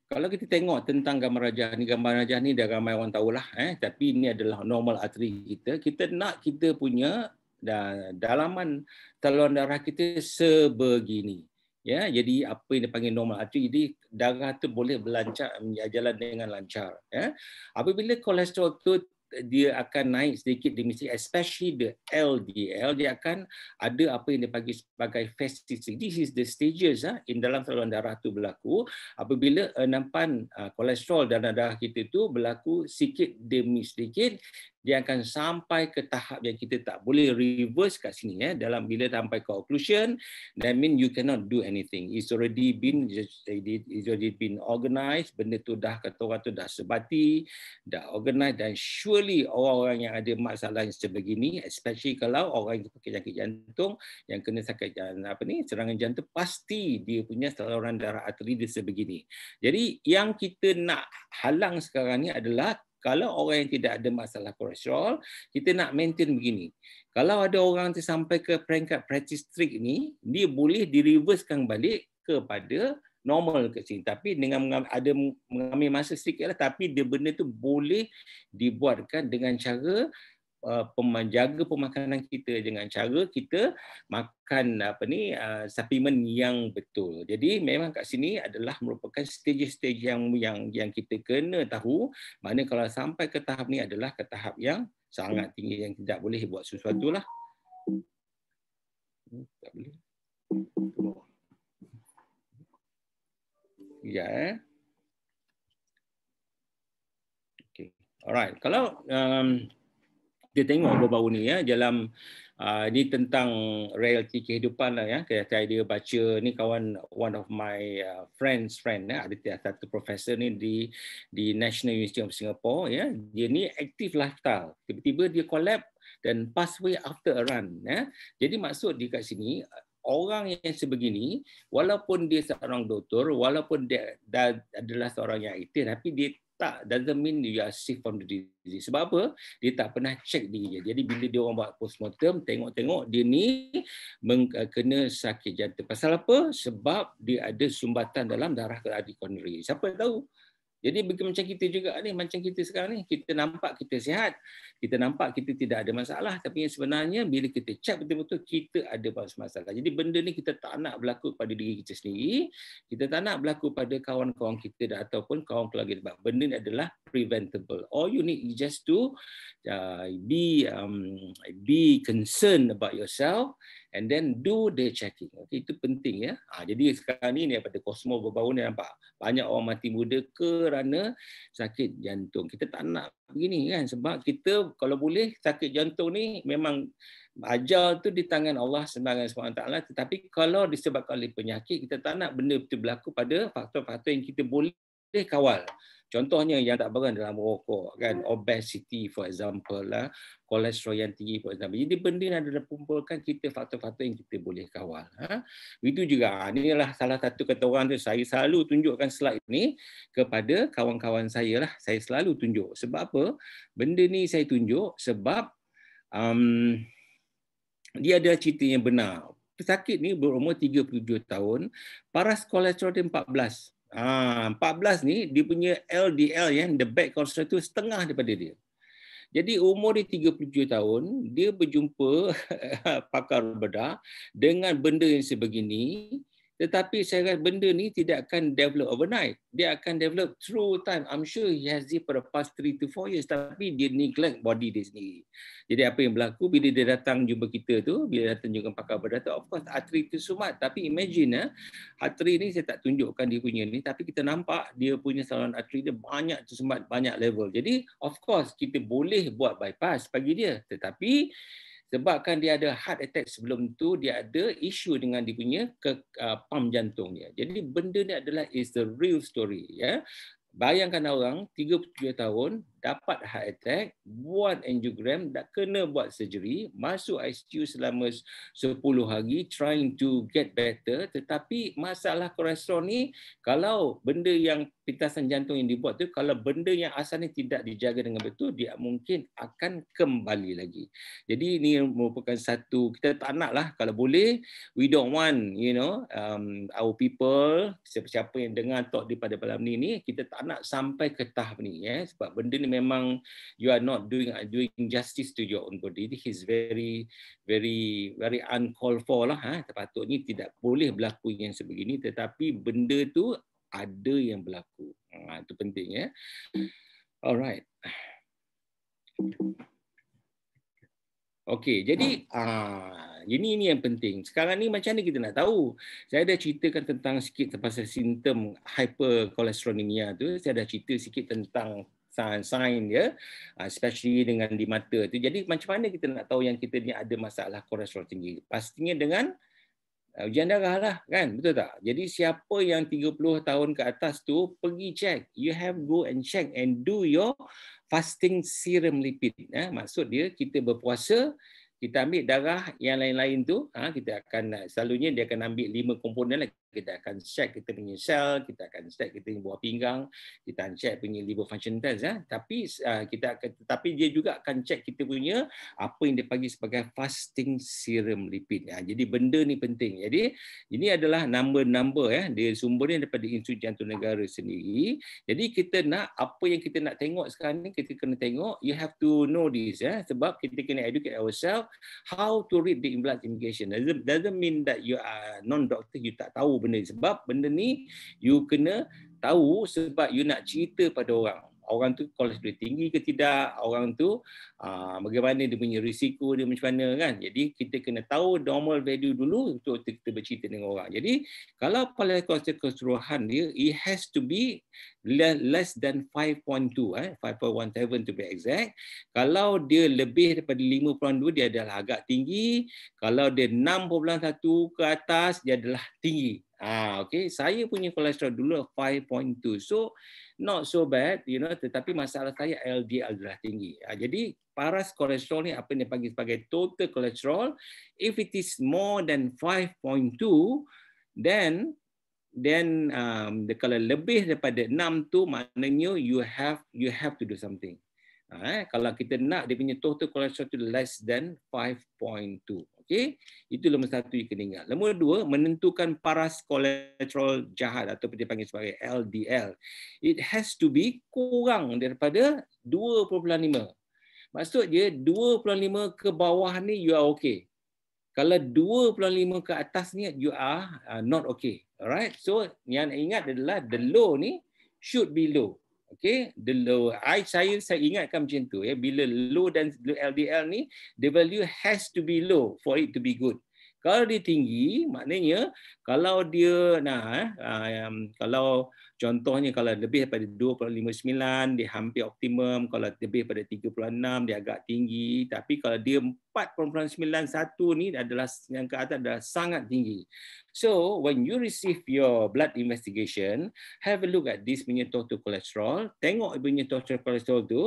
kalau kita tengok tentang gambar rajah ni, gambar rajah ni dah ramai orang tahulah. Eh? Tapi ini adalah normal artery kita. Kita nak kita punya dan dalaman taluran darah kita sebegini. Ya, jadi apa yang dipanggil normal artery, jadi darah tu boleh berlancar, jalan dengan lancar. Ya. Apabila kolesterol tu dia akan naik sedikit demi sedikit especially the LDL dia akan ada apa yang dipanggil sebagai fascistic this is the stages ah in dalam saluran darah tu berlaku apabila enampan uh, kolesterol dalam darah kita tu berlaku sedikit demi sedikit dia akan sampai ke tahap yang kita tak boleh reverse kat sini ya dalam bila sampai ke occlusion that mean you cannot do anything it's already been it's already been organised. benda tu dah kata orang tu dah sebati dah organised dan sure usually orang-orang yang ada masalah yang sebegini especially kalau orang yang penyakit jantung yang kena sakit apa ni serangan jantung pasti dia punya saluran darah arteri dia sebegini. Jadi yang kita nak halang sekarang ni adalah kalau orang yang tidak ada masalah kolesterol, kita nak maintain begini. Kalau ada orang yang sampai ke peringkat pretty ni, dia boleh direverse balik kepada normal kat sini tapi dengan ada mengambil masa sedikitlah tapi dia benda tu boleh dibuatkan dengan cara uh, pemanjaga uh, pemakanan kita dengan cara kita makan apa ni uh, supplement yang betul. Jadi memang kat sini adalah merupakan stage-stage yang yang yang kita kena tahu mana kalau sampai ke tahap ni adalah ke tahap yang sangat tinggi yang tidak boleh buat sesuatu lah. Hmm, tak boleh. Come on ya. Eh. Okay. Alright. Kalau um, kita tengok baru-baru ni ya dalam uh, ini tentang realiti kehidupan lah ya. saya dia baca ni kawan one of my uh, friends friend ya ada satu profesor ni di di National University of Singapore ya. Dia ni active lifestyle. Tiba-tiba dia collab dan pathway after a run ya. Jadi maksud dia kat sini orang yang sebegini walaupun dia seorang doktor walaupun dia dah adalah seorang yang aktif tapi dia tak doesn't mean you are safe from the disease sebab apa dia tak pernah check dia. jadi bila dia orang buat postmortem tengok-tengok dia ni eh, kena sakit jantung pasal apa sebab dia ada sumbatan dalam darah ke siapa tahu jadi begitu macam kita juga ni, macam kita sekarang ni, kita nampak kita sihat, kita nampak kita tidak ada masalah, tapi yang sebenarnya bila kita cek betul-betul, kita ada masalah. Jadi benda ni kita tak nak berlaku pada diri kita sendiri, kita tak nak berlaku pada kawan-kawan kita dan ataupun kawan keluarga kita. Benda ni adalah preventable. All you need is just to uh, be um, be concerned about yourself and then do the checking. Okay, itu penting ya. Ha, jadi sekarang ini daripada kosmo berbau ni nampak banyak orang mati muda kerana sakit jantung. Kita tak nak begini kan sebab kita kalau boleh sakit jantung ni memang ajal tu di tangan Allah SWT tetapi kalau disebabkan oleh penyakit kita tak nak benda itu berlaku pada faktor-faktor yang kita boleh kawal. Contohnya yang tak berat dalam rokok kan, obesity for example lah, kolesterol yang tinggi for example. Jadi benda ni ada adalah kumpulkan kita faktor-faktor yang kita boleh kawal. Ha? Itu juga, inilah ha, salah satu kata orang tu, saya selalu tunjukkan slide ni kepada kawan-kawan saya lah. Saya selalu tunjuk. Sebab apa? Benda ni saya tunjuk sebab um, dia ada cerita yang benar. Pesakit ni berumur 37 tahun, paras kolesterol dia 14 Ha, 14 ni dia punya LDL ya, the bad cholesterol tu setengah daripada dia. Jadi umur dia 37 tahun, dia berjumpa pakar bedah dengan benda yang sebegini, tetapi saya rasa benda ni tidak akan develop overnight. Dia akan develop through time. I'm sure he has it for the past 3 to 4 years. Tapi dia neglect body dia sendiri. Jadi apa yang berlaku bila dia datang jumpa kita tu, bila datang jumpa pakar badan tu, of course artery tu sumat. Tapi imagine, ya, eh, artery ni saya tak tunjukkan dia punya ni. Tapi kita nampak dia punya saluran artery dia banyak tersumat, banyak level. Jadi of course kita boleh buat bypass bagi dia. Tetapi sebabkan dia ada heart attack sebelum tu dia ada isu dengan dia punya ke uh, pam jantungnya jadi benda ni adalah is the real story ya bayangkan orang 37 tahun dapat heart attack, buat angiogram, dah kena buat surgery, masuk ICU selama 10 hari trying to get better. Tetapi masalah kolesterol ni, kalau benda yang pintasan jantung yang dibuat tu, kalau benda yang asalnya tidak dijaga dengan betul, dia mungkin akan kembali lagi. Jadi ini merupakan satu, kita tak nak lah kalau boleh, we don't want, you know, um, our people, siapa-siapa yang dengar talk daripada malam ni, ni, kita tak nak sampai ke tahap ni. Eh, sebab benda ni actually memang you are not doing uh, doing justice to your own body. This is very very very uncalled for lah. Ha? Sepatutnya tidak boleh berlaku yang sebegini. Tetapi benda tu ada yang berlaku. Ha, itu pentingnya. Alright. Okey, jadi ah ini ini yang penting. Sekarang ni macam ni kita nak tahu. Saya dah ceritakan tentang sikit pasal simptom hypercholesterolemia tu, saya dah cerita sikit tentang sign-sign ya ah, especially dengan di mata tu jadi macam mana kita nak tahu yang kita ni ada masalah kolesterol tinggi pastinya dengan ah, ujian darah lah kan betul tak jadi siapa yang 30 tahun ke atas tu pergi check you have go and check and do your fasting serum lipid ya maksud dia kita berpuasa kita ambil darah yang lain-lain tu ah, kita akan selalunya dia akan ambil lima komponen lah kita akan check kita punya sel, kita akan check kita punya buah pinggang, kita akan check punya liver function test ya. Tapi ah, kita akan tetapi dia juga akan check kita punya apa yang dipanggil sebagai fasting serum lipid ya. Jadi benda ni penting. Jadi ini adalah number-number ya. Dia sumbernya daripada Institut Jantung Negara sendiri. Jadi kita nak apa yang kita nak tengok sekarang ni kita kena tengok you have to know this ya sebab kita kena educate ourselves how to read the blood immigration. doesn't mean that you are non doctor you tak tahu benda ni sebab benda ni you kena tahu sebab you nak cerita pada orang orang tu kolesterol tinggi ke tidak, orang tu aa, ah, bagaimana dia punya risiko dia macam mana kan. Jadi kita kena tahu normal value dulu untuk kita, kita bercerita dengan orang. Jadi kalau kolesterol kolesterol dia, it has to be less than 5.2, eh, 5.17 to be exact. Kalau dia lebih daripada 5.2, dia adalah agak tinggi. Kalau dia 6.1 ke atas, dia adalah tinggi. Ah, okay. Saya punya kolesterol dulu 5.2. So, not so bad, you know, tetapi masalah saya LDL adalah tinggi. Ha, jadi paras kolesterol ni apa yang dipanggil sebagai total kolesterol, if it is more than 5.2, then then um, the kalau lebih daripada 6 tu maknanya you have you have to do something. Eh, kalau kita nak dia punya total kolesterol tu less than 5.2. Okey. Itu nombor satu yang kena ingat. Nombor dua, menentukan paras kolesterol jahat atau dia panggil sebagai LDL. It has to be kurang daripada 2.5. Maksud dia 2.5 ke bawah ni you are okay. Kalau 2.5 ke atas ni you are uh, not okay. Alright. So yang ingat adalah the low ni should be low okay the low i saya saya ingatkan macam tu ya bila low dan ldl ni the value has to be low for it to be good kalau dia tinggi maknanya kalau dia nah uh, um, kalau Contohnya kalau lebih daripada 2.59 dia hampir optimum, kalau lebih daripada 3.6 dia agak tinggi, tapi kalau dia 4.91 ni adalah yang ke atas adalah sangat tinggi. So when you receive your blood investigation, have a look at this punya total cholesterol, tengok punya total cholesterol tu.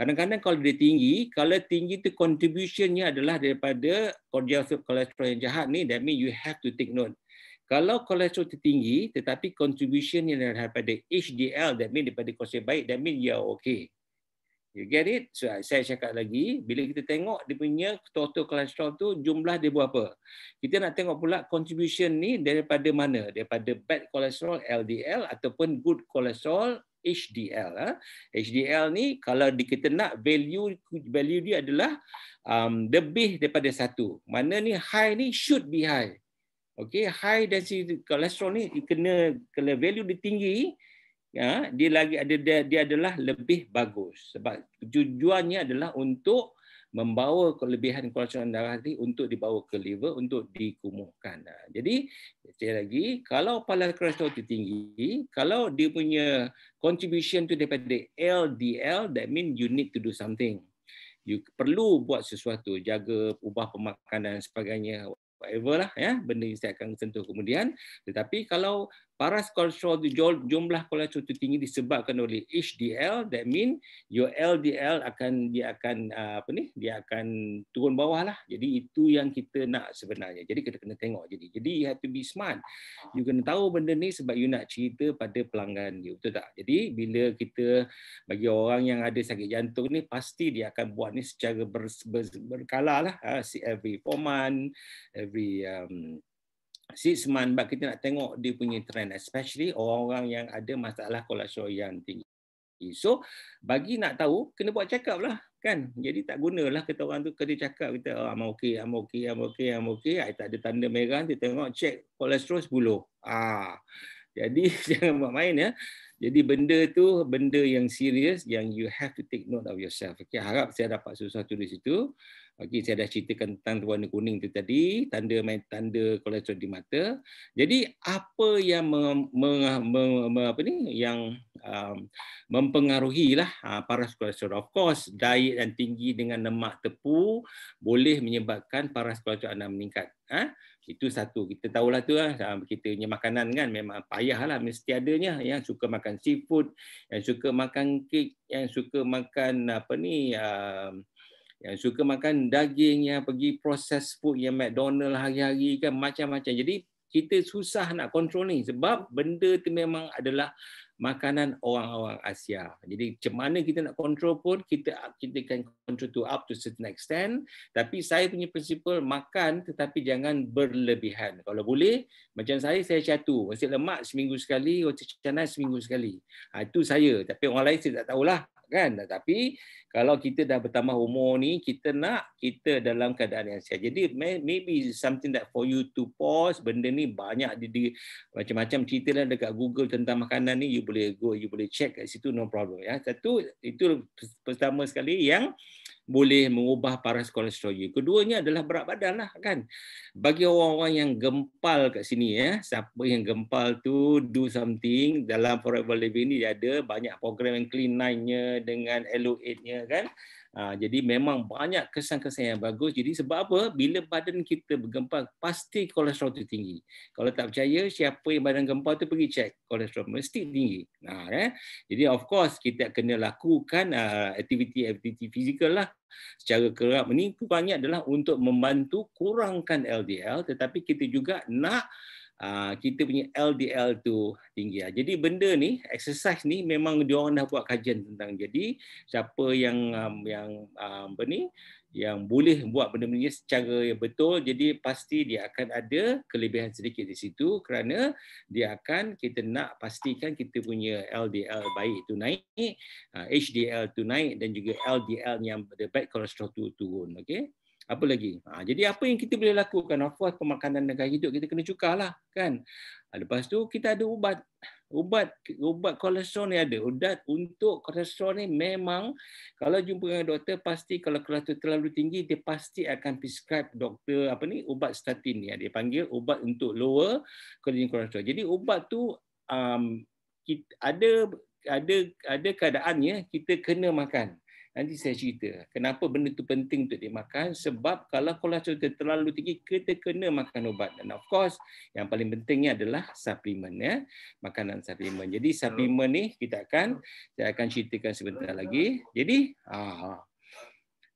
Kadang-kadang kalau dia tinggi, kalau tinggi tu contributionnya adalah daripada cholesterol yang jahat ni, that means you have to take note kalau kolesterol tertinggi tetapi contribution yang daripada HDL that mean daripada kolesterol baik that mean you are okay. You get it? So, saya cakap lagi, bila kita tengok dia punya total kolesterol tu jumlah dia berapa. Kita nak tengok pula contribution ni daripada mana? Daripada bad cholesterol LDL ataupun good cholesterol HDL. HDL ha? ni kalau kita nak value value dia adalah um, lebih daripada satu. Mana ni high ni should be high. Okey, high density kolesterol ni kena kena value dia tinggi, ya, dia lagi ada dia, dia adalah lebih bagus sebab tujuannya adalah untuk membawa kelebihan kolesterol darah tadi untuk dibawa ke liver untuk dikumuhkan. Ha, jadi, sekali lagi, kalau pala kolesterol itu tinggi, kalau dia punya contribution tu daripada LDL, that mean you need to do something. You perlu buat sesuatu, jaga, ubah pemakanan dan sebagainya whatever lah ya benda yang saya akan sentuh kemudian tetapi kalau paras kolesterol di jumlah kolesterol itu tinggi disebabkan oleh HDL that mean your LDL akan dia akan uh, apa ni dia akan turun bawah lah jadi itu yang kita nak sebenarnya jadi kita kena tengok jadi jadi you have to be smart you kena tahu benda ni sebab you nak cerita pada pelanggan you betul tak jadi bila kita bagi orang yang ada sakit jantung ni pasti dia akan buat ni secara ber, ber, berkala lah ah, every 4 month every um, 6 month bah, kita nak tengok dia punya trend especially orang-orang yang ada masalah kolesterol yang tinggi. So bagi nak tahu kena buat check up lah kan. Jadi tak gunalah kata orang tu kena cakap kita oh, ah, mau okay, mau okay, mau okay, mau okay. Ay, ah, tak ada tanda merah dia tengok check kolesterol 10. Ah. Jadi jangan buat main ya. Jadi benda tu benda yang serius yang you have to take note of yourself. Okay, harap saya dapat sesuatu di situ. Uh, Okey, saya dah ceritakan tentang warna kuning tu tadi, tanda tanda kolesterol di mata. Jadi apa yang mem, mem, mem, apa ni yang um, mempengaruhi lah uh, paras kolesterol? Of course, diet yang tinggi dengan lemak tepu boleh menyebabkan paras kolesterol anda meningkat. Ah, itu satu kita tahu tu lah. Kita punya makanan kan memang payah lah mesti adanya yang suka makan seafood, yang suka makan kek, yang suka makan apa ni uh, yang suka makan daging yang pergi proses food yang McDonald hari-hari kan macam-macam. Jadi kita susah nak kontrol ni sebab benda tu memang adalah makanan orang-orang Asia. Jadi macam mana kita nak kontrol pun kita kita akan kontrol tu up to certain extent tapi saya punya prinsipal makan tetapi jangan berlebihan. Kalau boleh macam saya saya catu nasi lemak seminggu sekali roti canai seminggu sekali. Ha, itu saya tapi orang lain saya tak tahulah kan tapi kalau kita dah bertambah umur ni kita nak kita dalam keadaan yang sihat jadi maybe something that for you to pause benda ni banyak di, di macam-macam cerita lah dekat Google tentang makanan ni you boleh go you boleh check kat situ no problem ya satu itu pertama sekali yang uh, boleh mengubah paras kolesterol you. Keduanya adalah berat badan lah kan. Bagi orang-orang yang gempal kat sini ya, siapa yang gempal tu do something dalam Forever Living ni dia ada banyak program yang clean nine-nya dengan LO8-nya kan. Ah, jadi memang banyak kesan-kesan yang bagus. Jadi sebab apa? Bila badan kita bergempar, pasti kolesterol itu tinggi. Kalau tak percaya, siapa yang badan gempar tu pergi cek kolesterol mesti tinggi. Nah, eh? Jadi of course kita kena lakukan aktiviti-aktiviti ah, uh, fizikal lah secara kerap meningkat banyak adalah untuk membantu kurangkan LDL tetapi kita juga nak Ah, kita punya LDL tu tinggi. Lah. Jadi benda ni, exercise ni memang dia orang dah buat kajian tentang. Jadi siapa yang um, yang um, apa ni, yang boleh buat benda-benda ni secara yang betul, jadi pasti dia akan ada kelebihan sedikit di situ kerana dia akan kita nak pastikan kita punya LDL baik itu naik, HDL ah, tu naik dan juga LDL yang the bad cholesterol tu turun. Okay? apa lagi ha, jadi apa yang kita boleh lakukan of course pemakanan dan gaya hidup kita kena cukarlah kan ha, lepas tu kita ada ubat ubat ubat kolesterol ni ada ubat untuk kolesterol ni memang kalau jumpa dengan doktor pasti kalau kolesterol terlalu tinggi dia pasti akan prescribe doktor apa ni ubat statin ni dia panggil ubat untuk lower kolesterol jadi ubat tu um, kita, ada ada ada keadaannya kita kena makan Nanti saya cerita kenapa benda tu penting untuk dimakan sebab kalau kolesterol kita terlalu tinggi kita kena makan ubat dan of course yang paling pentingnya adalah suplemen ya makanan suplemen. Jadi suplemen ni kita akan saya akan ceritakan sebentar lagi. Jadi ah.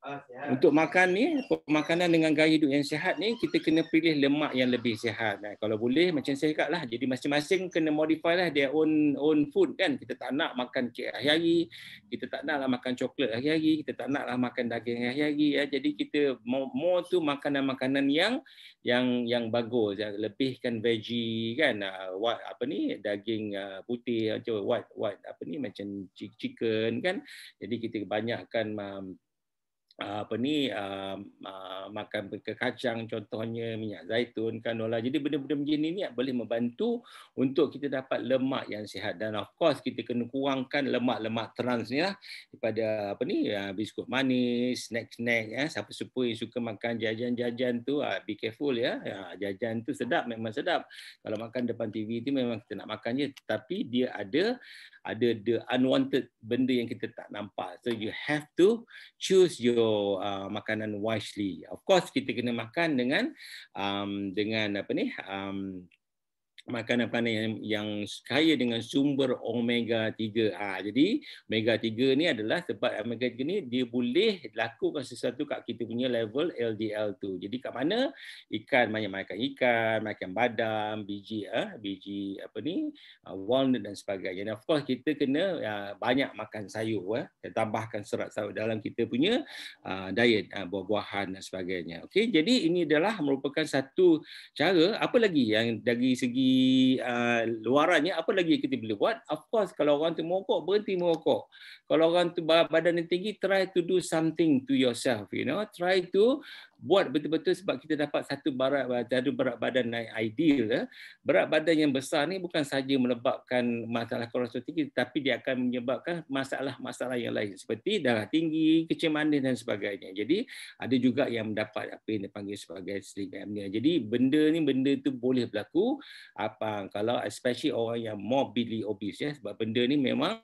Ah, untuk makan ni pemakanan dengan gaya hidup yang sihat ni kita kena pilih lemak yang lebih sihat kan? kalau boleh macam saya cakap lah jadi masing-masing kena modify lah their own own food kan kita tak nak makan kek hari-hari kita tak nak lah makan coklat hari-hari kita tak nak lah makan daging hari-hari ya? Eh. jadi kita more, more tu makanan-makanan yang yang yang bagus ya? lebihkan veggie kan uh, what apa ni daging uh, putih macam what what apa ni macam chicken kan jadi kita banyakkan um, apa ni uh, uh, makan kacang contohnya minyak zaitun kanola jadi benda-benda macam ni ni boleh membantu untuk kita dapat lemak yang sihat dan of course kita kena kurangkan lemak-lemak trans ni lah kepada apa ni uh, biskut manis snack-snack ya siapa siapa yang suka makan jajan-jajan tu uh, be careful ya ah, jajan tu sedap memang sedap kalau makan depan TV tu memang kita nak makan je tapi dia ada ada the unwanted benda yang kita tak nampak so you have to choose your untuk uh, makanan wisely. Of course kita kena makan dengan um, dengan apa ni um, makanan-makanan yang, yang kaya dengan sumber omega 3. Ha, jadi omega 3 ni adalah sebab omega 3 ni dia boleh lakukan sesuatu kat kita punya level LDL tu. Jadi kat mana ikan banyak makan ikan, makan badam, biji ah ha, biji apa ni ah, walnut dan sebagainya. Dan of course kita kena uh, banyak makan sayur eh ha, tambahkan serat sayur dalam kita punya uh, diet uh, buah-buahan dan sebagainya. Okey, jadi ini adalah merupakan satu cara apa lagi yang dari segi uh, luarannya apa lagi kita boleh buat of course kalau orang tu merokok berhenti merokok kalau orang tu badan yang tinggi try to do something to yourself you know try to buat betul-betul sebab kita dapat satu berat satu berat badan naik ideal ya. Berat badan yang besar ni bukan saja menyebabkan masalah kolesterol tinggi tapi dia akan menyebabkan masalah-masalah yang lain seperti darah tinggi, kecil manis dan sebagainya. Jadi ada juga yang mendapat apa yang dipanggil sebagai sleep Jadi benda ni benda tu boleh berlaku apa kalau especially orang yang morbidly obese ya sebab benda ni memang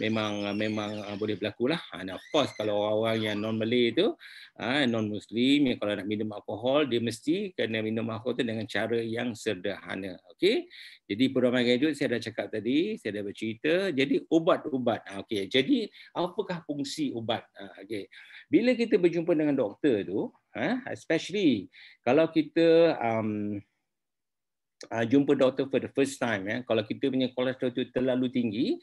memang memang ah, boleh berlaku lah. Ah, and of course kalau orang-orang yang non Malay tu, ah, non Muslim muslim kalau nak minum alkohol dia mesti kena minum alkohol tu dengan cara yang sederhana okey jadi perumahan graduate saya dah cakap tadi saya dah bercerita jadi ubat-ubat ah, okey jadi apakah fungsi ubat ah, okey bila kita berjumpa dengan doktor tu ha, especially kalau kita um, ah, jumpa doktor for the first time ya kalau kita punya kolesterol tu terlalu tinggi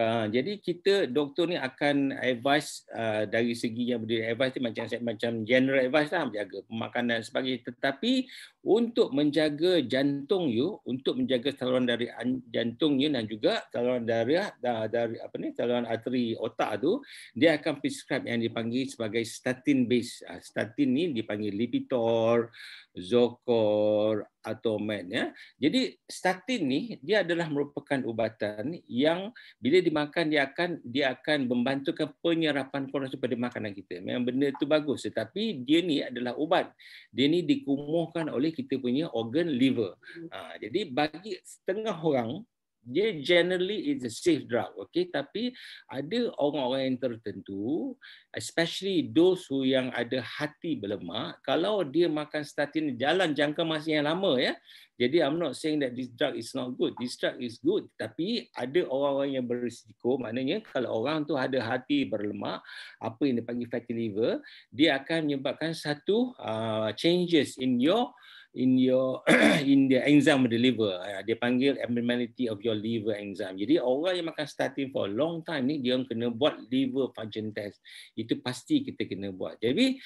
Ah, jadi kita doktor ni akan advice uh, dari segi yang berdiri advice macam macam general advice lah menjaga pemakanan sebagainya tetapi untuk menjaga jantung you untuk menjaga saluran dari jantung you dan juga saluran darah dari apa ni saluran arteri otak tu dia akan prescribe yang dipanggil sebagai statin base ah, statin ni dipanggil lipitor zocor atau med ya jadi statin ni dia adalah merupakan ubatan yang bila dimakan dia akan dia akan membantukan penyerapan kolesterol pada makanan kita memang benda tu bagus tetapi dia ni adalah ubat dia ni dikumuhkan oleh daripada kita punya organ liver. Hmm. Ha, jadi bagi setengah orang dia generally is a safe drug Okey, tapi ada orang-orang yang tertentu especially those who yang ada hati berlemak kalau dia makan statin jalan jangka masa yang lama ya jadi i'm not saying that this drug is not good this drug is good tapi ada orang-orang yang berisiko maknanya kalau orang tu ada hati berlemak apa yang dipanggil fatty liver dia akan menyebabkan satu uh, changes in your in your in the enzyme of the liver. Ah, dia panggil abnormality of your liver enzyme. Jadi orang yang makan statin for a long time ni dia kena buat liver function test. Itu pasti kita kena buat. Jadi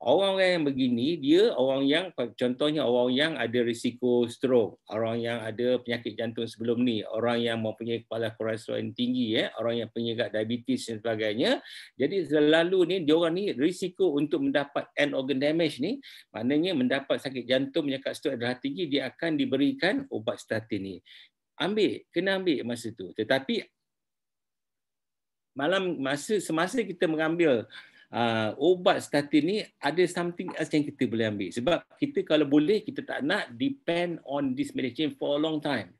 orang-orang yang begini dia orang yang contohnya orang yang ada risiko stroke, orang yang ada penyakit jantung sebelum ni, orang yang mempunyai kepala kolesterol yang tinggi eh, orang yang penyakit diabetes dan sebagainya. Jadi selalu ni dia orang ni risiko untuk mendapat end organ damage ni, maknanya mendapat sakit jantung, penyakit stroke adalah tinggi dia akan diberikan ubat statin ni. Ambil, kena ambil masa tu. Tetapi malam masa semasa kita mengambil uh, ubat statin ni ada something else yang kita boleh ambil sebab kita kalau boleh kita tak nak depend on this medication for a long time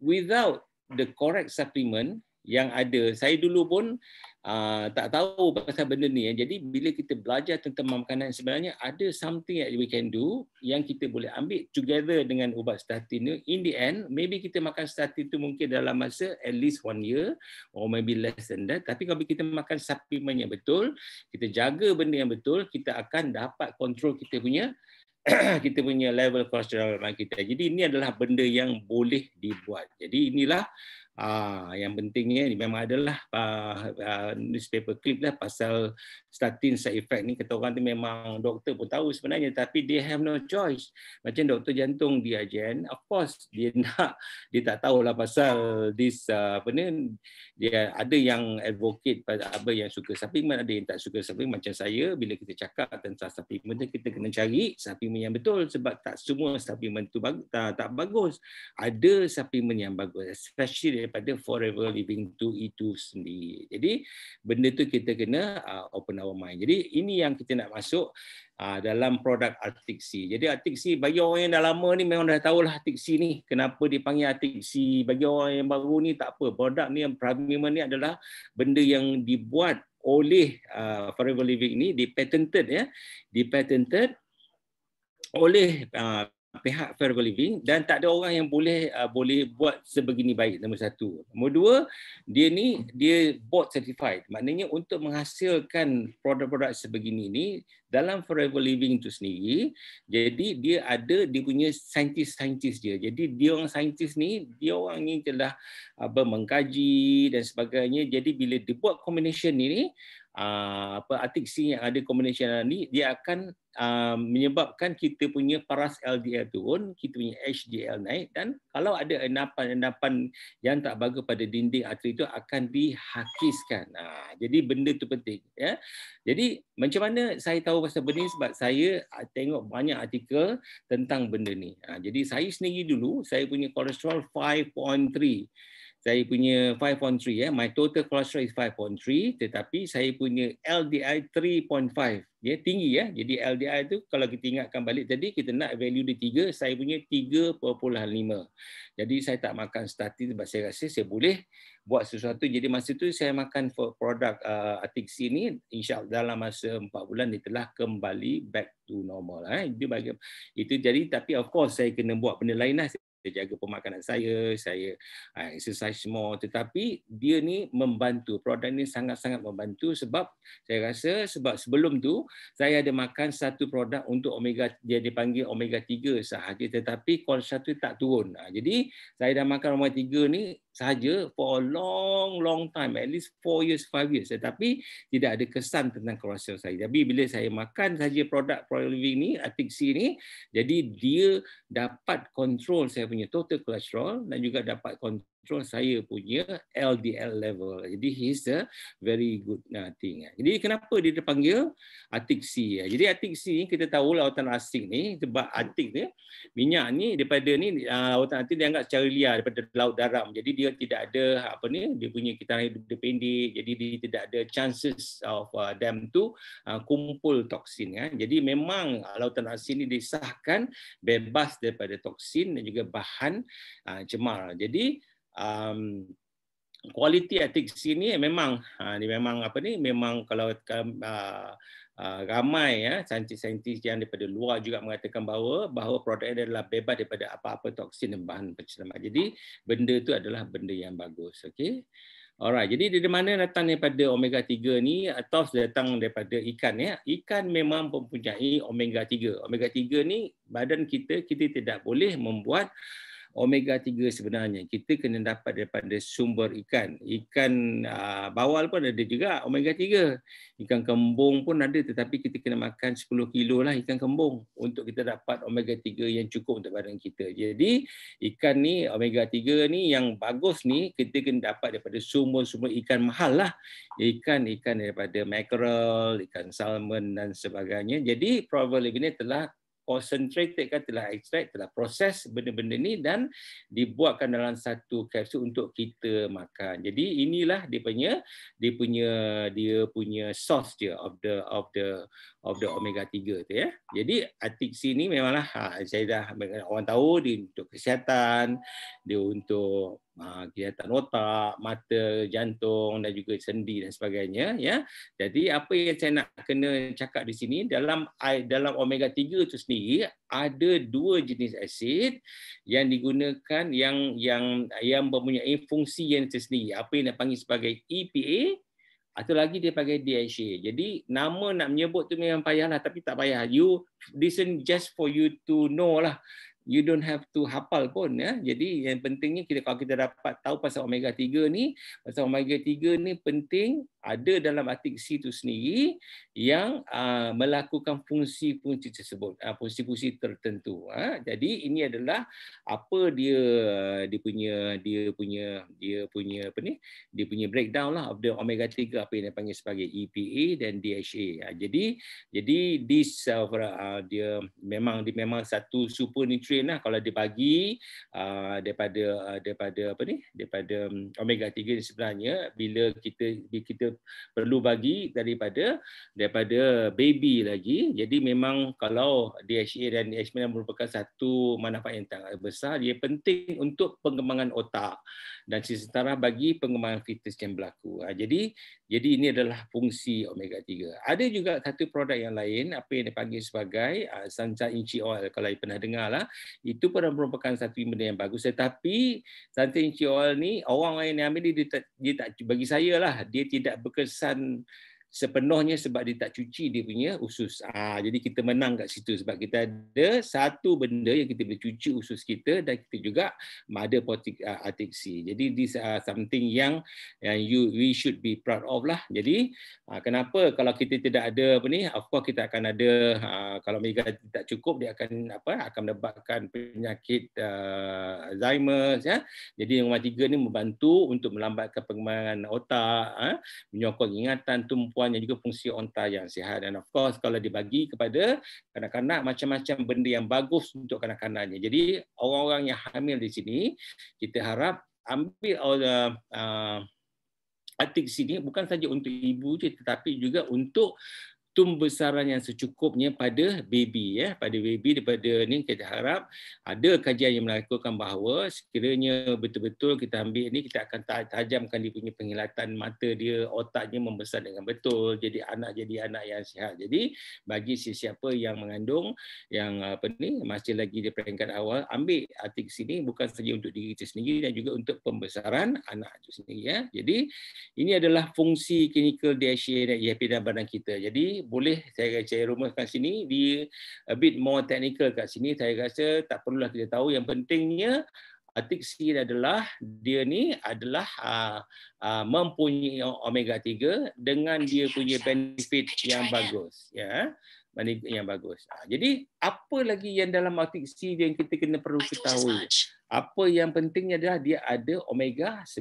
without the correct supplement yang ada saya dulu pun uh, uh, tak tahu pasal benda ni. Eh. Jadi bila kita belajar tentang makanan sebenarnya ada something that we can do yang kita boleh ambil together dengan ubat statin ni. In the end, maybe kita makan statin tu mungkin dalam masa at least one year or maybe less than that. Tapi kalau kita makan supplement yang betul, kita jaga benda yang betul, kita akan dapat kontrol kita punya kita punya level kolesterol kita. Jadi ini adalah benda yang boleh dibuat. Jadi inilah Ah, yang pentingnya eh, ni memang adalah uh, uh, newspaper clip lah pasal statin side effect ni kata orang tu memang doktor pun tahu sebenarnya tapi they have no choice macam doktor jantung dia Ajen of course dia nak dia tak tahu lah pasal this uh, apa ni dia ada yang advocate pada apa yang suka supplement ada yang tak suka supplement macam saya bila kita cakap tentang supplement kita kena cari supplement yang betul sebab tak semua supplement tu bag, tak, tak bagus ada supplement yang bagus especially daripada forever living to itu sendiri. Jadi benda tu kita kena uh, open our mind. Jadi ini yang kita nak masuk uh, dalam produk Arctic Sea. Jadi Arctic Sea bagi orang yang dah lama ni memang dah tahulah Arctic Sea ni kenapa dipanggil Arctic Sea. Bagi orang yang baru ni tak apa. Produk ni yang premium ni adalah benda yang dibuat oleh uh, Forever Living ni dipatented ya. Dipatented oleh uh, pihak Forever living dan tak ada orang yang boleh uh, boleh buat sebegini baik nombor satu. Nombor dua, dia ni dia board certified. Maknanya untuk menghasilkan produk-produk sebegini ni dalam forever living itu sendiri, jadi dia ada dia punya saintis-saintis dia. Jadi dia orang saintis ni, dia orang ni telah apa uh, mengkaji dan sebagainya. Jadi bila dia buat combination ini, uh, apa artik yang ada combination ni, dia akan Um, menyebabkan kita punya paras LDL turun, kita punya HDL naik dan kalau ada endapan-endapan yang tak bagus pada dinding arteri itu akan dihakiskan. Ha, jadi benda tu penting. Ya. Jadi macam mana saya tahu pasal benda ini sebab saya ah, tengok banyak artikel tentang benda ni. Ha, jadi saya sendiri dulu, saya punya kolesterol 5.3 saya punya 5.3 ya eh. my total cholesterol is 5.3 tetapi saya punya LDI 3.5 dia tinggi ya jadi LDI tu kalau kita ingatkan balik tadi kita nak value dia 3 saya punya 3.5 jadi saya tak makan statin sebab saya rasa saya boleh buat sesuatu jadi masa tu saya makan produk uh, atik sini insyaallah dalam masa 4 bulan dia telah kembali back to normal lah, eh itu bagi itu jadi tapi of course saya kena buat benda lainlah saya jaga pemakanan saya, saya uh, exercise more tetapi dia ni membantu, produk ni sangat-sangat membantu sebab saya rasa sebab sebelum tu saya ada makan satu produk untuk omega dia dipanggil omega 3 sahaja tetapi kol satu tak turun. Uh, jadi saya dah makan omega 3 ni saja for a long long time at least 4 years 5 years tetapi tidak ada kesan tentang kolesterol saya Jadi bila saya makan saja produk proliving ni atik C ni jadi dia dapat control saya punya total kolesterol dan juga dapat control kolesterol saya punya LDL level. Jadi he's a very good uh, thing. Eh. Jadi kenapa dia dipanggil atik C? Eh? Jadi atik C ni kita tahu lautan asing ni sebab atik ni minyak ni daripada ni lautan uh, atik dianggap secara liar daripada laut darat. Jadi dia tidak ada apa ni dia punya kita hidup pendek. Jadi dia tidak ada chances of uh, them to uh, kumpul toksin ya. Jadi memang lautan asing ni disahkan bebas daripada toksin dan juga bahan cemar. Jadi um, quality ethics ini memang ha, ni memang apa ni memang kalau uh, Uh, ramai ya saintis-saintis yang daripada luar juga mengatakan bahawa bahawa produk ini adalah bebas daripada apa-apa toksin dan bahan pencemar. Jadi benda itu adalah benda yang bagus, Okay, Alright, jadi dari mana datang daripada omega 3 ni? Atau datang daripada ikan ya. Ikan memang mempunyai omega 3. Omega 3 ni badan kita kita tidak boleh membuat omega 3 sebenarnya kita kena dapat daripada sumber ikan. Ikan uh, bawal pun ada juga omega 3. Ikan kembung pun ada tetapi kita kena makan 10 kilo lah ikan kembung untuk kita dapat omega 3 yang cukup untuk badan kita. Jadi ikan ni omega 3 ni yang bagus ni kita kena dapat daripada sumber-sumber ikan mahal lah. Ikan-ikan daripada mackerel, ikan salmon dan sebagainya. Jadi probably ini telah concentrated kan telah extract telah proses benda-benda ni dan dibuatkan dalam satu kapsul untuk kita makan. Jadi inilah dia punya dia punya dia punya source dia of the of the of the omega 3 tu ya. Jadi atik sini memanglah ha, saya dah orang tahu dia untuk kesihatan, dia untuk Ha, kegiatan otak, mata, jantung dan juga sendi dan sebagainya ya. Jadi apa yang saya nak kena cakap di sini dalam dalam omega 3 itu sendiri ada dua jenis asid yang digunakan yang yang yang mempunyai fungsi yang tersendiri. Apa yang panggil sebagai EPA atau lagi dia pakai DHA. Jadi nama nak menyebut tu memang payahlah tapi tak payah. You listen just for you to know lah you don't have to hafal pun ya. Jadi yang pentingnya kita kalau kita dapat tahu pasal omega 3 ni, pasal omega 3 ni penting ada dalam adiksi itu sendiri yang ah, melakukan fungsi-fungsi tersebut, ah, fungsi-fungsi tertentu. Ha, jadi ini adalah apa dia dia punya dia punya dia punya apa ni? Dia punya breakdown lah of the omega 3 apa yang dipanggil sebagai EPA dan DHA. Jadi jadi this uh, uh, dia memang dia memang satu super nutrient lah kalau dia bagi ah, daripada daripada apa ni? daripada um, omega 3 ni sebenarnya bila kita bila kita perlu bagi daripada daripada baby lagi. Jadi memang kalau DHA dan DHA merupakan satu manfaat yang sangat besar, dia penting untuk pengembangan otak dan sesetara bagi pengembangan fetus yang berlaku. Ha, jadi jadi ini adalah fungsi omega 3. Ada juga satu produk yang lain apa yang dipanggil sebagai ha, sanca inci oil kalau you pernah dengar lah. Itu pernah merupakan satu benda yang bagus tetapi sanca inci oil ni orang lain yang ambil dia, dia tak bagi saya lah dia tidak berkesan sepenuhnya sebab dia tak cuci dia punya usus. Ah ha, jadi kita menang kat situ sebab kita ada satu benda yang kita boleh cuci usus kita dan kita juga ada potik uh, ah, atixi. Jadi this uh, something yang yang you we should be proud of lah. Jadi uh, kenapa kalau kita tidak ada apa ni of course kita akan ada uh, kalau mega tak cukup dia akan apa akan menyebabkan penyakit uh, Alzheimer ya. Jadi yang nombor tiga ni membantu untuk melambatkan pengembangan otak, uh, menyokong ingatan tumpuan perempuan yang juga fungsi onta yang sihat dan of course kalau dibagi kepada kanak-kanak macam-macam benda yang bagus untuk kanak-kanaknya. Jadi orang-orang yang hamil di sini kita harap ambil all uh, the, uh, atik sini bukan saja untuk ibu je tetapi juga untuk tumbesaran yang secukupnya pada baby ya pada baby daripada ni kita harap ada kajian yang melakukan bahawa sekiranya betul-betul kita ambil ni kita akan tajamkan dia punya penghilatan mata dia otaknya membesar dengan betul jadi anak jadi anak yang sihat jadi bagi sesiapa yang mengandung yang apa ni masih lagi di peringkat awal ambil artikel sini bukan saja untuk diri kita sendiri dan juga untuk pembesaran anak itu sendiri ya jadi ini adalah fungsi klinikal DHA e dan EHP dalam badan kita jadi boleh saya rasa rumus kat sini di a bit more technical kat sini saya rasa tak perlulah kita tahu yang pentingnya atik C adalah dia ni adalah uh, uh, mempunyai omega 3 dengan dia punya benefit yang bagus ya yeah. yang bagus. Ha, jadi apa lagi yang dalam multi oksigen yang kita kena perlu ketahui? Apa yang pentingnya adalah dia ada omega 9.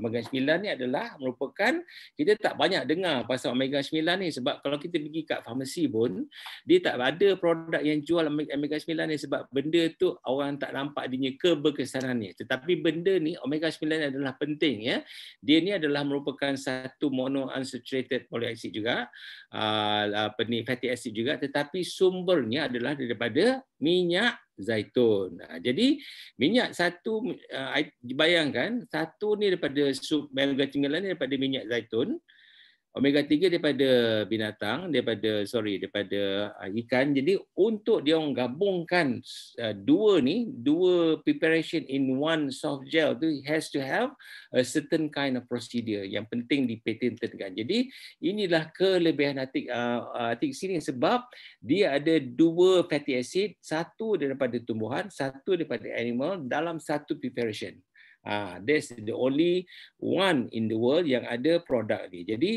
Omega 9 ni adalah merupakan kita tak banyak dengar pasal omega 9 ni sebab kalau kita pergi kat farmasi pun dia tak ada produk yang jual omega 9 ni sebab benda tu orang tak nampak dia keberkesanan ni. Tetapi benda ni omega 9 ni adalah penting ya. Dia ni adalah merupakan satu monounsaturated polyacid juga. Uh, apa ni fatty acid juga tetapi sumbernya adalah adalah daripada minyak zaitun. Ha, jadi minyak satu uh, bayangkan satu ni daripada sup melga ni daripada minyak zaitun omega 3 daripada binatang daripada sorry daripada uh, ikan jadi untuk dia orang gabungkan uh, dua ni dua preparation in one soft gel tu has to have a certain kind of procedure yang penting dipatentkan jadi inilah kelebihan atik uh, uh, atik sini sebab dia ada dua fatty acid satu daripada tumbuhan satu daripada animal dalam satu preparation Ah, that's the only one in the world yang ada produk ni. Jadi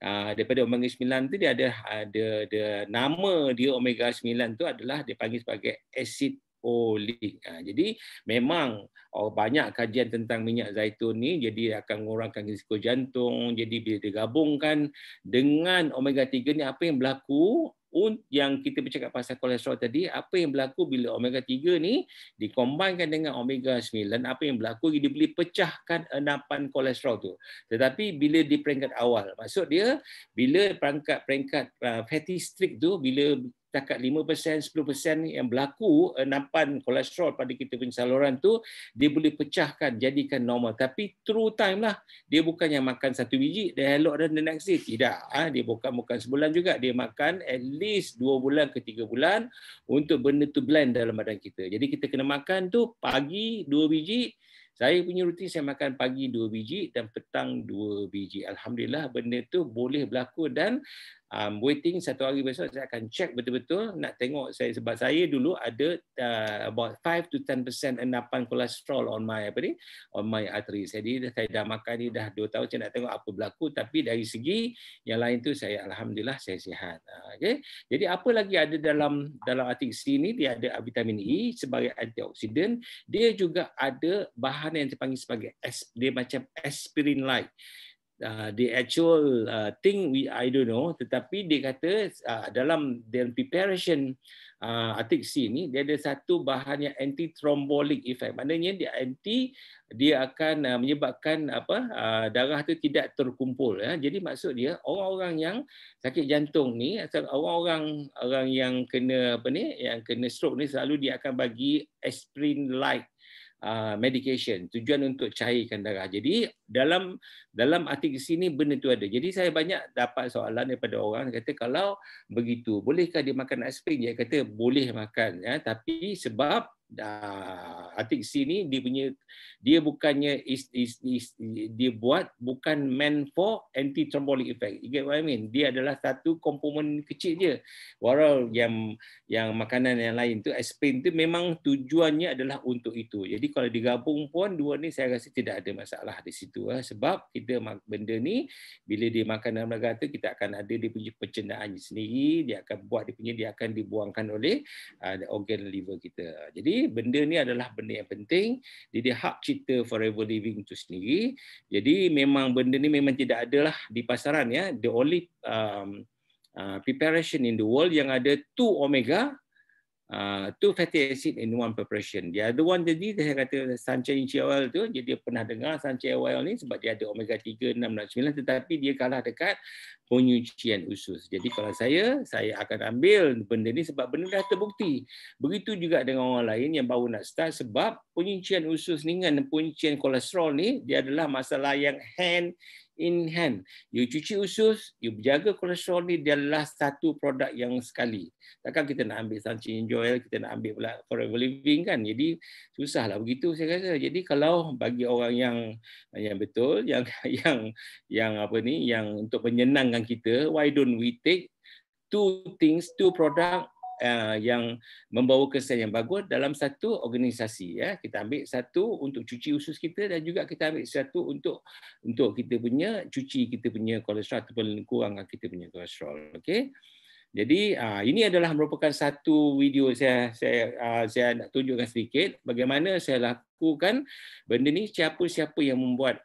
ah, daripada omega 9 tu dia ada ada the nama dia omega 9 tu adalah dipanggil sebagai acid oleic. Ah, jadi memang oh, banyak kajian tentang minyak zaitun ni jadi akan mengurangkan risiko jantung. Jadi bila digabungkan dengan omega 3 ni apa yang berlaku? Un, yang kita bercakap pasal kolesterol tadi, apa yang berlaku bila omega 3 ni dikombinkan dengan omega 9, apa yang berlaku dia boleh pecahkan enapan kolesterol tu. Tetapi bila di peringkat awal, maksud dia bila peringkat peringkat uh, fatty streak tu bila setakat 5% 10% yang berlaku enapan eh, kolesterol pada kita punya saluran tu dia boleh pecahkan jadikan normal tapi true time lah dia bukan yang makan satu biji dia elok dan the next tidak ha? dia bukan bukan sebulan juga dia makan at least 2 bulan ke 3 bulan untuk benda tu blend dalam badan kita jadi kita kena makan tu pagi 2 biji saya punya rutin saya makan pagi 2 biji dan petang 2 biji. Alhamdulillah benda tu boleh berlaku dan I'm waiting satu hari besok saya akan check betul-betul nak tengok saya sebab saya dulu ada uh, about 5 to 10% endapan kolesterol on my apa ni on my artery. Jadi saya dah makan ni dah 2 tahun saya nak tengok apa berlaku tapi dari segi yang lain tu saya alhamdulillah saya sihat. Ah, Okey. Jadi apa lagi ada dalam dalam artik C ni dia ada vitamin E sebagai antioksidan, dia juga ada bahan yang dipanggil sebagai dia macam aspirin like. Uh, the actual uh, thing we I don't know tetapi dia kata uh, dalam the preparation uh, atik C ni dia ada satu bahan yang anti thrombolic effect maknanya dia anti dia akan uh, menyebabkan apa uh, darah tu tidak terkumpul ya jadi maksud dia orang-orang yang sakit jantung ni orang-orang orang yang kena apa ni yang kena stroke ni selalu dia akan bagi aspirin like Ah, medication tujuan untuk cairkan darah. Jadi dalam dalam artikel sini benda tu ada. Jadi saya banyak dapat soalan daripada orang kata kalau begitu bolehkah dia makan aspirin? Dia kata boleh makan ya tapi sebab uh, Atik C ni dia punya dia bukannya is, is, is, dia buat bukan meant for anti thrombolic effect. You get what I mean? Dia adalah satu komponen kecil je. Waral yang yang makanan yang lain tu aspirin tu memang tujuannya adalah untuk itu. Jadi kalau digabung pun dua ni saya rasa tidak ada masalah di situ eh. sebab kita benda ni bila dia makan dalam negara tu kita akan ada dia punya pencernaannya sendiri, dia akan buat dia punya dia akan dibuangkan oleh uh, organ liver kita. Jadi benda ni adalah benda yang penting. Jadi hak cipta forever living tu sendiri. Jadi memang benda ni memang tidak ada lah di pasaran ya. The only um, uh, preparation in the world yang ada two omega Ah, two fatty acid in one preparation. The other one jadi saya kata sunshine chia oil tu jadi pernah dengar sunshine oil ni sebab dia ada omega 3 6 dan 9 tetapi dia kalah dekat penyucian usus. Jadi kalau saya saya akan ambil benda ni sebab benda dah terbukti. Begitu juga dengan orang lain yang baru nak start sebab penyucian usus ni dengan penyucian kolesterol ni dia adalah masalah yang hand in hand. You cuci usus, you berjaga kolesterol ni, dia last satu produk yang sekali. Takkan kita nak ambil sancin Enjoy, kita nak ambil pula Forever Living kan. Jadi susahlah begitu saya rasa. Jadi kalau bagi orang yang yang betul, yang yang yang apa ni, yang untuk menyenangkan kita, why don't we take two things, two product Eh, yang membawa kesan yang bagus dalam satu organisasi ya kita ambil satu untuk cuci usus kita dan juga kita ambil satu untuk untuk kita punya cuci kita punya kolesterol ataupun kurangkan kita punya kolesterol okey jadi ah, ini adalah merupakan satu video saya saya ah, saya nak tunjukkan sedikit bagaimana saya lakukan benda ni siapa-siapa yang membuat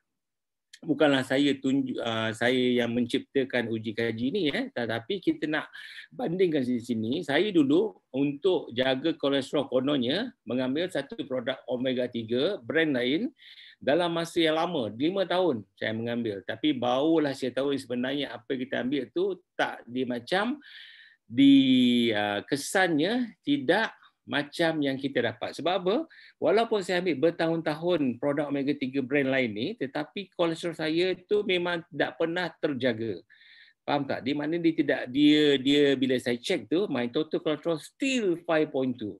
bukanlah saya tunjuk uh, ah, saya yang menciptakan uji kaji ni eh tetapi kita nak bandingkan di sini saya dulu untuk jaga kolesterol kononnya mengambil satu produk omega 3 brand lain dalam masa yang lama 5 tahun saya mengambil tapi barulah saya tahu sebenarnya apa kita ambil tu tak di macam di uh, kesannya tidak macam yang kita dapat. Sebab apa? Walaupun saya ambil bertahun-tahun produk omega 3 brand lain ni, tetapi kolesterol saya tu memang tak pernah terjaga. Faham tak? Di mana dia tidak dia dia bila saya check tu my total cholesterol still 5.2.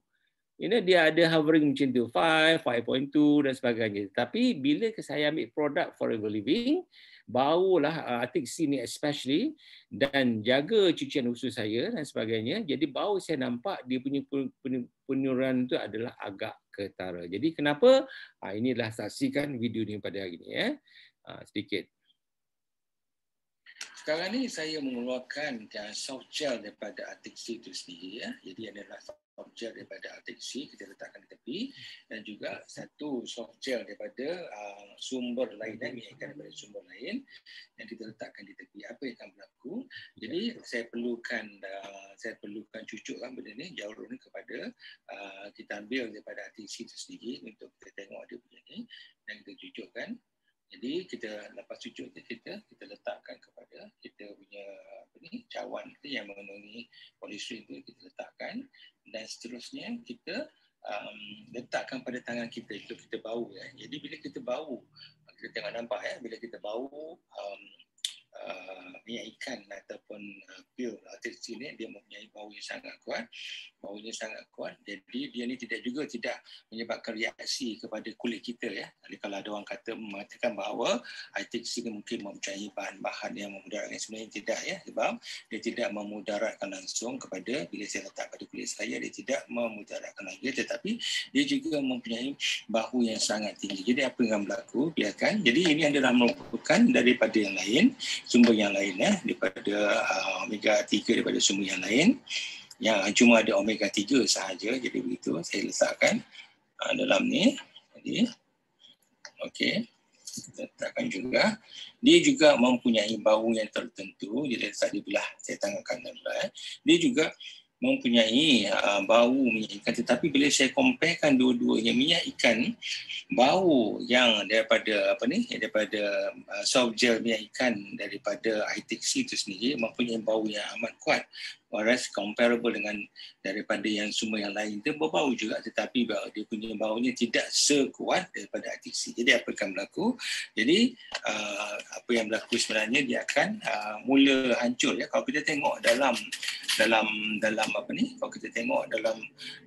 You know dia ada hovering macam tu 5, 5.2 dan sebagainya. Tapi bila saya ambil produk forever living, barulah uh, atik sini especially dan jaga cucian usus saya dan sebagainya jadi bau saya nampak dia punya penurunan itu adalah agak ketara jadi kenapa uh, inilah saksikan video ni pada hari ini ya eh. uh, sedikit sekarang ni saya mengeluarkan uh, soft gel daripada atik situ sendiri ya jadi adalah gel daripada RTC kita letakkan di tepi dan juga satu soft gel daripada uh, sumber lain dan eh, minyakkan daripada sumber lain yang kita letakkan di tepi apa yang akan berlaku jadi ya, saya perlukan uh, saya perlukan cucuklah benda ni jalur ni kepada uh, kita ambil daripada RTC itu sendiri untuk kita tengok dia punya ni dan kita cucukkan jadi kita lepas sujud tu kita kita letakkan kepada kita punya apa ni cawan kita yang mengandungi polystyrene tu kita letakkan dan seterusnya kita um, letakkan pada tangan kita itu kita bau ya. Jadi bila kita bau kita tengok nampak ya bila kita bau um, Uh, minyak ikan ataupun uh, pil uh, atau ni dia mempunyai bau yang sangat kuat bau yang sangat kuat jadi dia ni tidak juga tidak menyebabkan reaksi kepada kulit kita ya jadi kalau ada orang kata hmm, mengatakan bahawa atrix ni mungkin mempunyai bahan-bahan yang memudaratkan sebenarnya tidak ya sebab dia tidak memudaratkan langsung kepada bila saya letak pada kulit saya dia tidak memudaratkan lagi tetapi dia juga mempunyai bau yang sangat tinggi jadi apa yang berlaku biarkan jadi ini adalah merupakan daripada yang lain sumber yang lain eh daripada uh, omega 3 daripada sumber yang lain yang cuma ada omega 3 sahaja jadi begitu saya letakkan uh, dalam ni jadi okey letakkan juga dia juga mempunyai bau yang tertentu jadi tadi belah saya tangankan dulu eh dia juga mempunyai uh, bau minyak ikan tetapi bila saya comparekan dua-duanya minyak ikan ni bau yang daripada apa ni daripada uh, soft gel minyak ikan daripada ITC itu sendiri mempunyai bau yang amat kuat whereas comparable dengan daripada yang semua yang lain dia berbau juga tetapi bau, dia punya baunya tidak sekuat daripada ATC. Jadi apa akan berlaku? Jadi uh, apa yang berlaku sebenarnya dia akan uh, mula hancur ya kalau kita tengok dalam dalam dalam apa ni kalau kita tengok dalam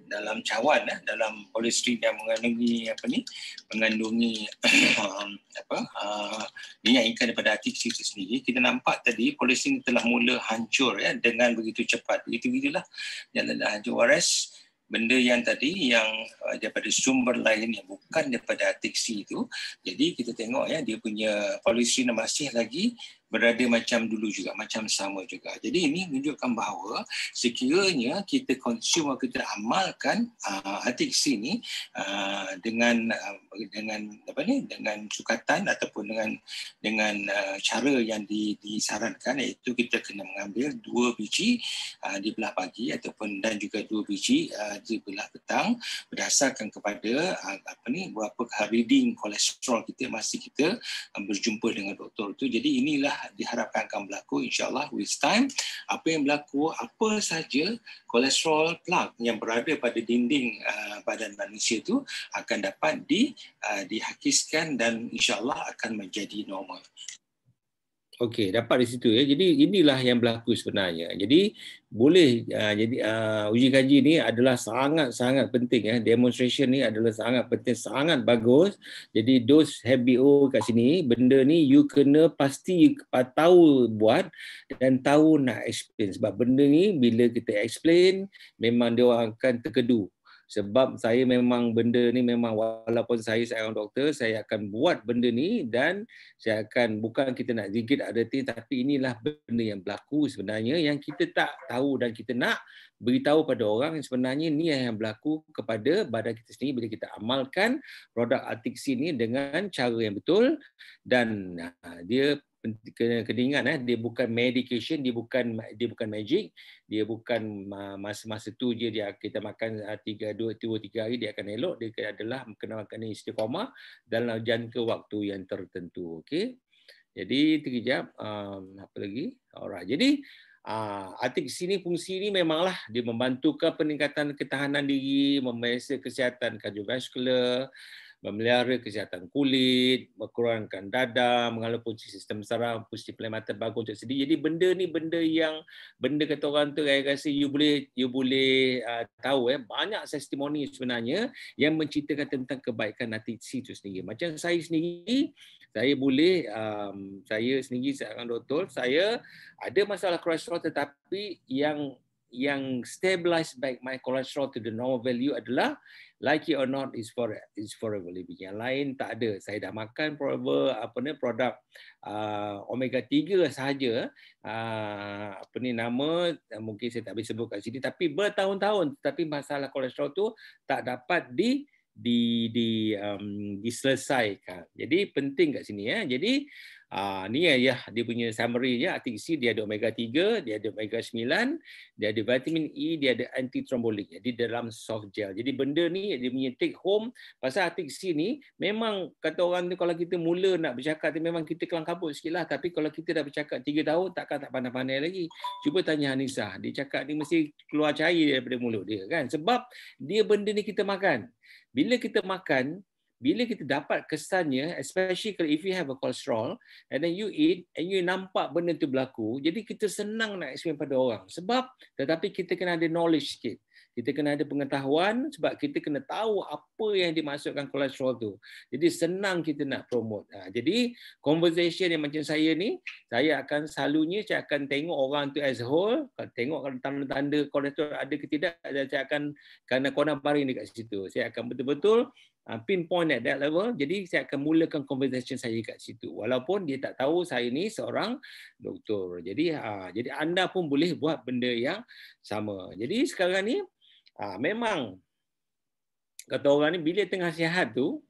dalam cawan eh, dalam polistirene yang mengandungi apa ni mengandungi apa uh, minyak ikan daripada ATC itu sendiri kita nampak tadi polistirene telah mula hancur ya dengan begitu cepat cepat itu gitulah jalan haji waris benda yang tadi yang uh, daripada sumber lain yang bukan daripada teksi itu jadi kita tengok ya dia punya polisi masih lagi berada macam dulu juga, macam sama juga. Jadi ini menunjukkan bahawa sekiranya kita consume kita amalkan uh, ah, etiks ini uh, ah, dengan uh, dengan apa ni dengan sukatan ataupun dengan dengan uh, cara yang di, disarankan iaitu kita kena mengambil dua biji uh, di belah pagi ataupun dan juga dua biji uh, di belah petang berdasarkan kepada uh, apa ni berapa hari reading kolesterol kita masih kita um, berjumpa dengan doktor tu. Jadi inilah diharapkan akan berlaku insyaallah with time apa yang berlaku apa saja kolesterol plak yang berada pada dinding uh, badan manusia itu akan dapat di uh, dihakiskan dan insyaallah akan menjadi normal Okey, dapat di situ ya. Jadi inilah yang berlaku sebenarnya. Jadi boleh uh, jadi uh, uji kaji ini adalah sangat-sangat penting ya. Demonstration ni adalah sangat penting, sangat bagus. Jadi dos HBO kat sini, benda ni you kena pasti you tahu buat dan tahu nak explain sebab benda ni bila kita explain memang dia orang akan terkedu sebab saya memang benda ni memang walaupun saya seorang doktor saya akan buat benda ni dan saya akan bukan kita nak gigit ada ti tapi inilah benda yang berlaku sebenarnya yang kita tak tahu dan kita nak beritahu pada orang yang sebenarnya ni yang berlaku kepada badan kita sendiri bila kita amalkan produk atiksi ni dengan cara yang betul dan ah, dia kena, kena ingat eh dia bukan medication dia bukan dia bukan magic dia bukan masa-masa tu je dia kita makan 3 2 3 3 hari dia akan elok dia adalah kena makan istiqamah dalam jangka waktu yang tertentu okey jadi terkejap um, apa lagi alright jadi Uh, ah, artik sini fungsi ini memanglah dia ke peningkatan ketahanan diri, memeriksa kesihatan kardiovaskular, memelihara kesihatan kulit, mengurangkan dada, mengalahkan sistem saraf, pusti pelan mata bagus untuk sedih. Jadi benda ni benda yang benda kata orang tu saya rasa you boleh you boleh uh, tahu eh banyak testimoni sebenarnya yang menceritakan tentang kebaikan hati tu sendiri. Macam saya sendiri saya boleh um, saya sendiri saya akan doktor saya ada masalah kolesterol tetapi yang yang stabilize baik my cholesterol to the normal value adalah like it or not is for is forever living yang lain tak ada saya dah makan forever apa ni produk uh, omega 3 sahaja uh, apa ni nama uh, mungkin saya tak boleh sebut kat sini tapi bertahun-tahun tapi masalah kolesterol tu tak dapat di di di um, diselesaikan jadi penting kat sini ya jadi Ah, ni ya, ya dia punya summary ya arti C dia ada omega 3 dia ada omega 9 dia ada vitamin E dia ada anti trombolik jadi dalam soft gel jadi benda ni dia punya take home pasal arti C ni memang kata orang tu kalau kita mula nak bercakap tu memang kita kelang kabut sikitlah tapi kalau kita dah bercakap 3 tahun takkan tak pandai-pandai lagi cuba tanya Anissa, dia cakap ni mesti keluar cair daripada mulut dia kan sebab dia benda ni kita makan bila kita makan bila kita dapat kesannya especially kalau if you have a cholesterol and then you eat and you nampak benda tu berlaku jadi kita senang nak explain pada orang sebab tetapi kita kena ada knowledge sikit kita kena ada pengetahuan sebab kita kena tahu apa yang dimasukkan kolesterol tu. Jadi senang kita nak promote. Ha, jadi conversation yang macam saya ni, saya akan selalunya saya akan tengok orang tu as a whole, kalau tengok kalau tanda-tanda kolesterol ada ke tidak, saya akan kena kena baring dekat situ. Saya akan betul-betul Ah, pinpoint at that level. Jadi saya akan mulakan conversation saya kat situ. Walaupun dia tak tahu saya ni seorang doktor. Jadi ah, jadi anda pun boleh buat benda yang sama. Jadi sekarang ni ah, memang kata orang ni bila tengah sihat tu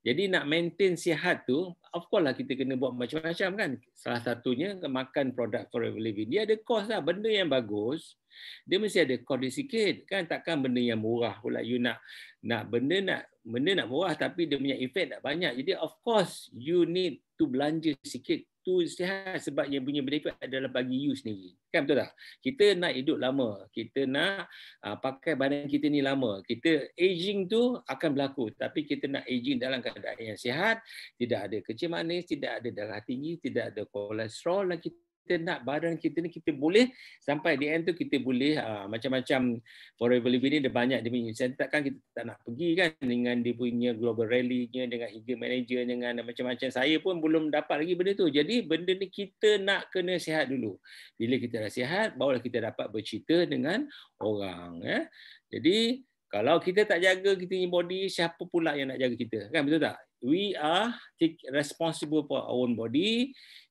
jadi nak maintain sihat tu, of course lah kita kena buat macam-macam kan. Salah satunya makan produk forever living. Dia ada kos lah. Benda yang bagus, dia mesti ada kos dia sikit. Kan? Takkan benda yang murah pula. You nak nak benda nak benda nak murah tapi dia punya efek tak banyak. Jadi of course you need to belanja sikit Tu istirahat sebab yang punya benefit adalah bagi you sendiri. Kan betul tak? Kita nak hidup lama. Kita nak uh, pakai badan kita ni lama. Kita aging tu akan berlaku. Tapi kita nak aging dalam keadaan yang sihat. Tidak ada kecil manis. Tidak ada darah tinggi. Tidak ada kolesterol lagi kita nak badan kita ni kita boleh sampai di end tu kita boleh uh, macam-macam forever living ni ada banyak dia punya incentive kan kita tak nak pergi kan dengan dia punya global rally-nya dengan IG manager dengan macam-macam saya pun belum dapat lagi benda tu jadi benda ni kita nak kena sihat dulu bila kita dah sihat baru kita dapat bercerita dengan orang ya jadi kalau kita tak jaga kita punya body siapa pula yang nak jaga kita kan betul tak we are take responsible for our own body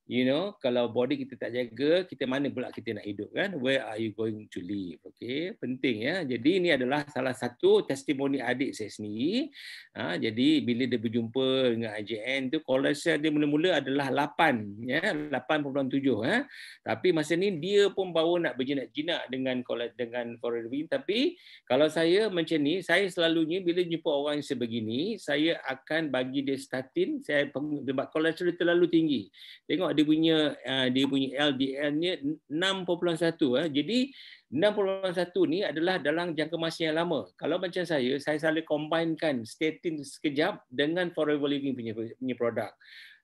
you know kalau body kita tak jaga kita mana pula kita nak hidup kan where are you going to live Okay, penting ya jadi ini adalah salah satu testimoni adik saya sendiri ha, jadi bila dia berjumpa dengan IJN tu kolesterol dia mula-mula adalah 8 ya 8.7 ha. tapi masa ni dia pun bawa nak berjinak-jinak dengan dengan foreign tapi kalau saya macam ni saya selalunya bila jumpa orang sebegini saya akan bagi dia statin saya sebab kolesterol terlalu tinggi tengok dia punya uh, dia punya LDL ni 6.1 eh. Jadi 6.1 ni adalah dalam jangka masa yang lama. Kalau macam saya, saya selalu combinekan statin sekejap dengan forever living punya punya produk.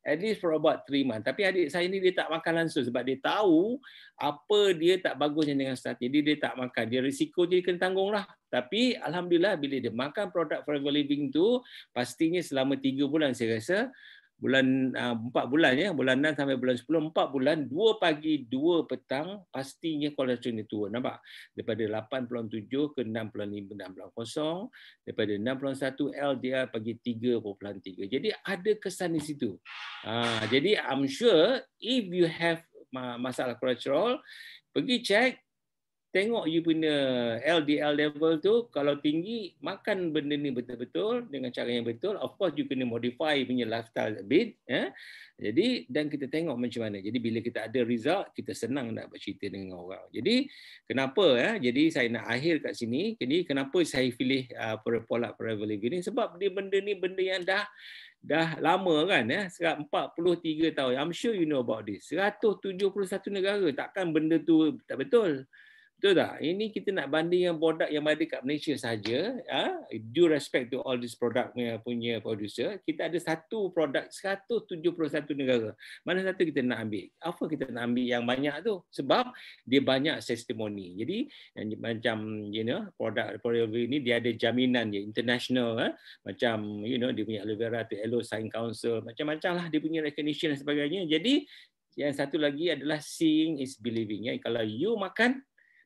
At least for about 3 months. Tapi adik saya ni dia tak makan langsung sebab dia tahu apa dia tak bagusnya dengan statin. Jadi dia tak makan. Dia risiko dia kena tanggung lah. Tapi Alhamdulillah bila dia makan produk forever living tu, pastinya selama 3 bulan saya rasa, bulan ah, empat 4 bulan ya bulan 6 sampai bulan sepuluh empat bulan dua pagi dua petang pastinya kolesterol ni turun nampak daripada puluh tujuh ke enam enam puluh lima 65 kosong daripada enam puluh satu L dia pagi tiga puluh puluh tiga. jadi ada kesan di situ uh, jadi i'm sure if you have masalah kolesterol pergi cek tengok you punya LDL level tu kalau tinggi makan benda ni betul-betul dengan cara yang betul of course you kena modify punya lifestyle a bit ya jadi dan kita tengok macam mana jadi bila kita ada result kita senang nak bercerita dengan orang jadi kenapa ya jadi saya nak akhir kat sini jadi kenapa saya pilih uh, pola forever living ni sebab dia benda ni benda yang dah dah lama kan ya sekat 43 tahun i'm sure you know about this 171 negara takkan benda tu tak betul betul tak? Ini kita nak banding yang produk yang ada kat Malaysia saja. Ah, ha? due respect to all this product punya, punya producer, kita ada satu produk 171 negara. Mana satu kita nak ambil? Apa kita nak ambil yang banyak tu? Sebab dia banyak testimoni. Jadi yang macam you know, produk produk ini dia ada jaminan dia international ha? macam you know dia punya aloe vera tu Hello Sign Council macam-macam lah dia punya recognition dan sebagainya. Jadi yang satu lagi adalah seeing is believing ya. Kalau you makan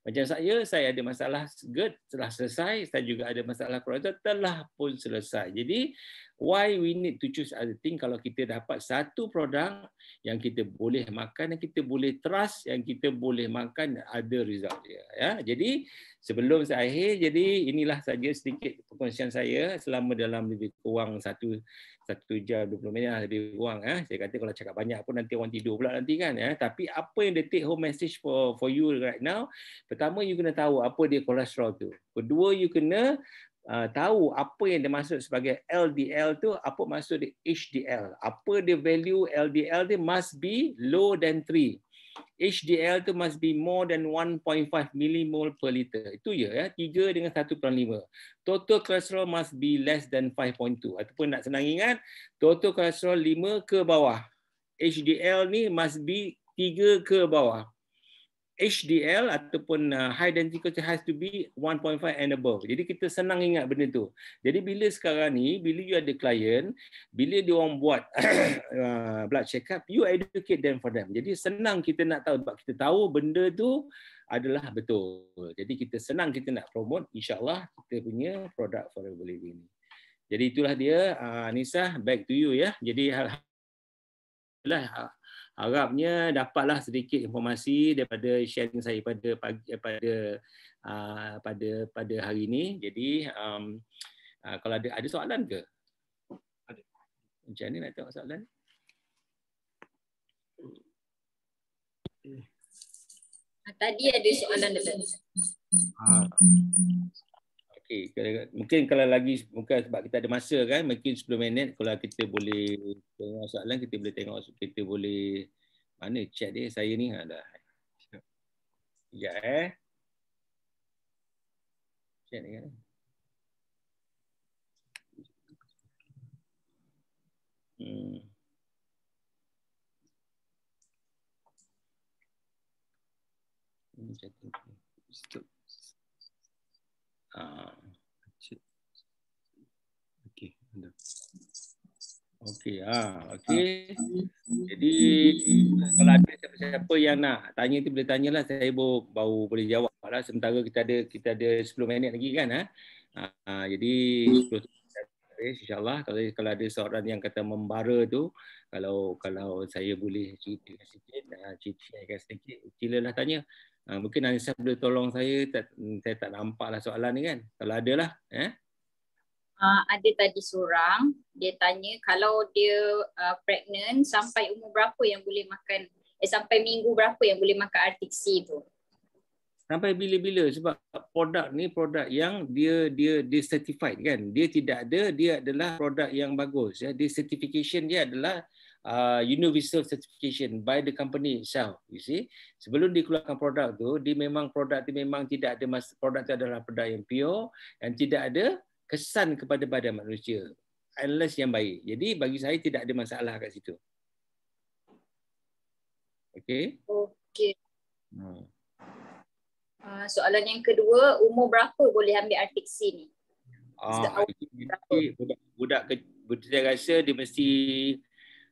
macam saya, saya ada masalah good telah selesai, saya juga ada masalah keluarga telah pun selesai. Jadi why we need to choose other thing kalau kita dapat satu produk yang kita boleh makan yang kita boleh trust yang kita boleh makan ada result dia ya jadi sebelum saya akhir jadi inilah saja sedikit perkongsian saya selama dalam lebih kurang satu satu jam 20 minit lah lebih kurang ya. saya kata kalau cakap banyak pun nanti orang tidur pula nanti kan ya tapi apa yang the take home message for for you right now pertama you kena tahu apa dia kolesterol tu kedua you kena Uh, tahu apa yang dimaksud sebagai LDL tu, apa maksud dia HDL. Apa dia value LDL dia must be low than 3. HDL tu must be more than 1.5 millimol per liter. Itu ya, ya. 3 dengan 1.5. Total cholesterol must be less than 5.2. Ataupun nak senang ingat, total cholesterol 5 ke bawah. HDL ni must be 3 ke bawah. HDL ataupun uh, high density has to be 1.5 and above. Jadi kita senang ingat benda tu. Jadi bila sekarang ni, bila you ada client, bila dia orang buat uh, blood check up, you educate them for them. Jadi senang kita nak tahu sebab kita tahu benda tu adalah betul. Jadi kita senang kita nak promote insyaallah kita punya product forever living ni. Jadi itulah dia uh, Nisa back to you ya. Jadi hal-hal lah uh, harapnya dapatlah sedikit informasi daripada sharing saya pada pagi eh, pada uh, pada pada hari ini. Jadi um, ah, kalau ada ada soalan ke? Macam mana nak tengok soalan? Tadi ada soalan dekat. Ha. Okey, mungkin kalau lagi mungkin sebab kita ada masa kan, mungkin 10 minit kalau kita boleh tengok soalan, kita boleh tengok kita boleh mana chat dia saya ni ada. Ha, ya eh. Chat ni kan. Eh? Hmm. Ini chat ni. Stop. Ah, okey, ada. Okey, ha, okey. Ah. Jadi kalau ada siapa-siapa yang nak tanya tu boleh tanyalah saya baru, baru boleh jawablah sementara kita ada kita ada 10 minit lagi kan ha. ha jadi 10 insyaallah kalau kalau ada soalan yang kata membara tu kalau kalau saya boleh cerita sikit ha, cerita sikit silalah tanya Ha, mungkin Anissa boleh tolong saya, tak, hmm, saya tak nampak lah soalan ni kan. Kalau ada lah. Eh? Uh, ada tadi seorang, dia tanya kalau dia uh, pregnant sampai umur berapa yang boleh makan, eh, sampai minggu berapa yang boleh makan Arctic Sea tu? Sampai bila-bila sebab produk ni produk yang dia dia dia certified kan. Dia tidak ada, dia adalah produk yang bagus. Ya. Dia certification dia adalah uh, universal certification by the company itself you see sebelum dikeluarkan produk tu dia memang produk tu memang tidak ada produk tu adalah produk yang pure dan tidak ada kesan kepada badan manusia unless yang baik jadi bagi saya tidak ada masalah kat situ Okay. Okay. hmm. uh, soalan yang kedua umur berapa boleh ambil artiksi ni Ah, budak, budak budak saya rasa dia mesti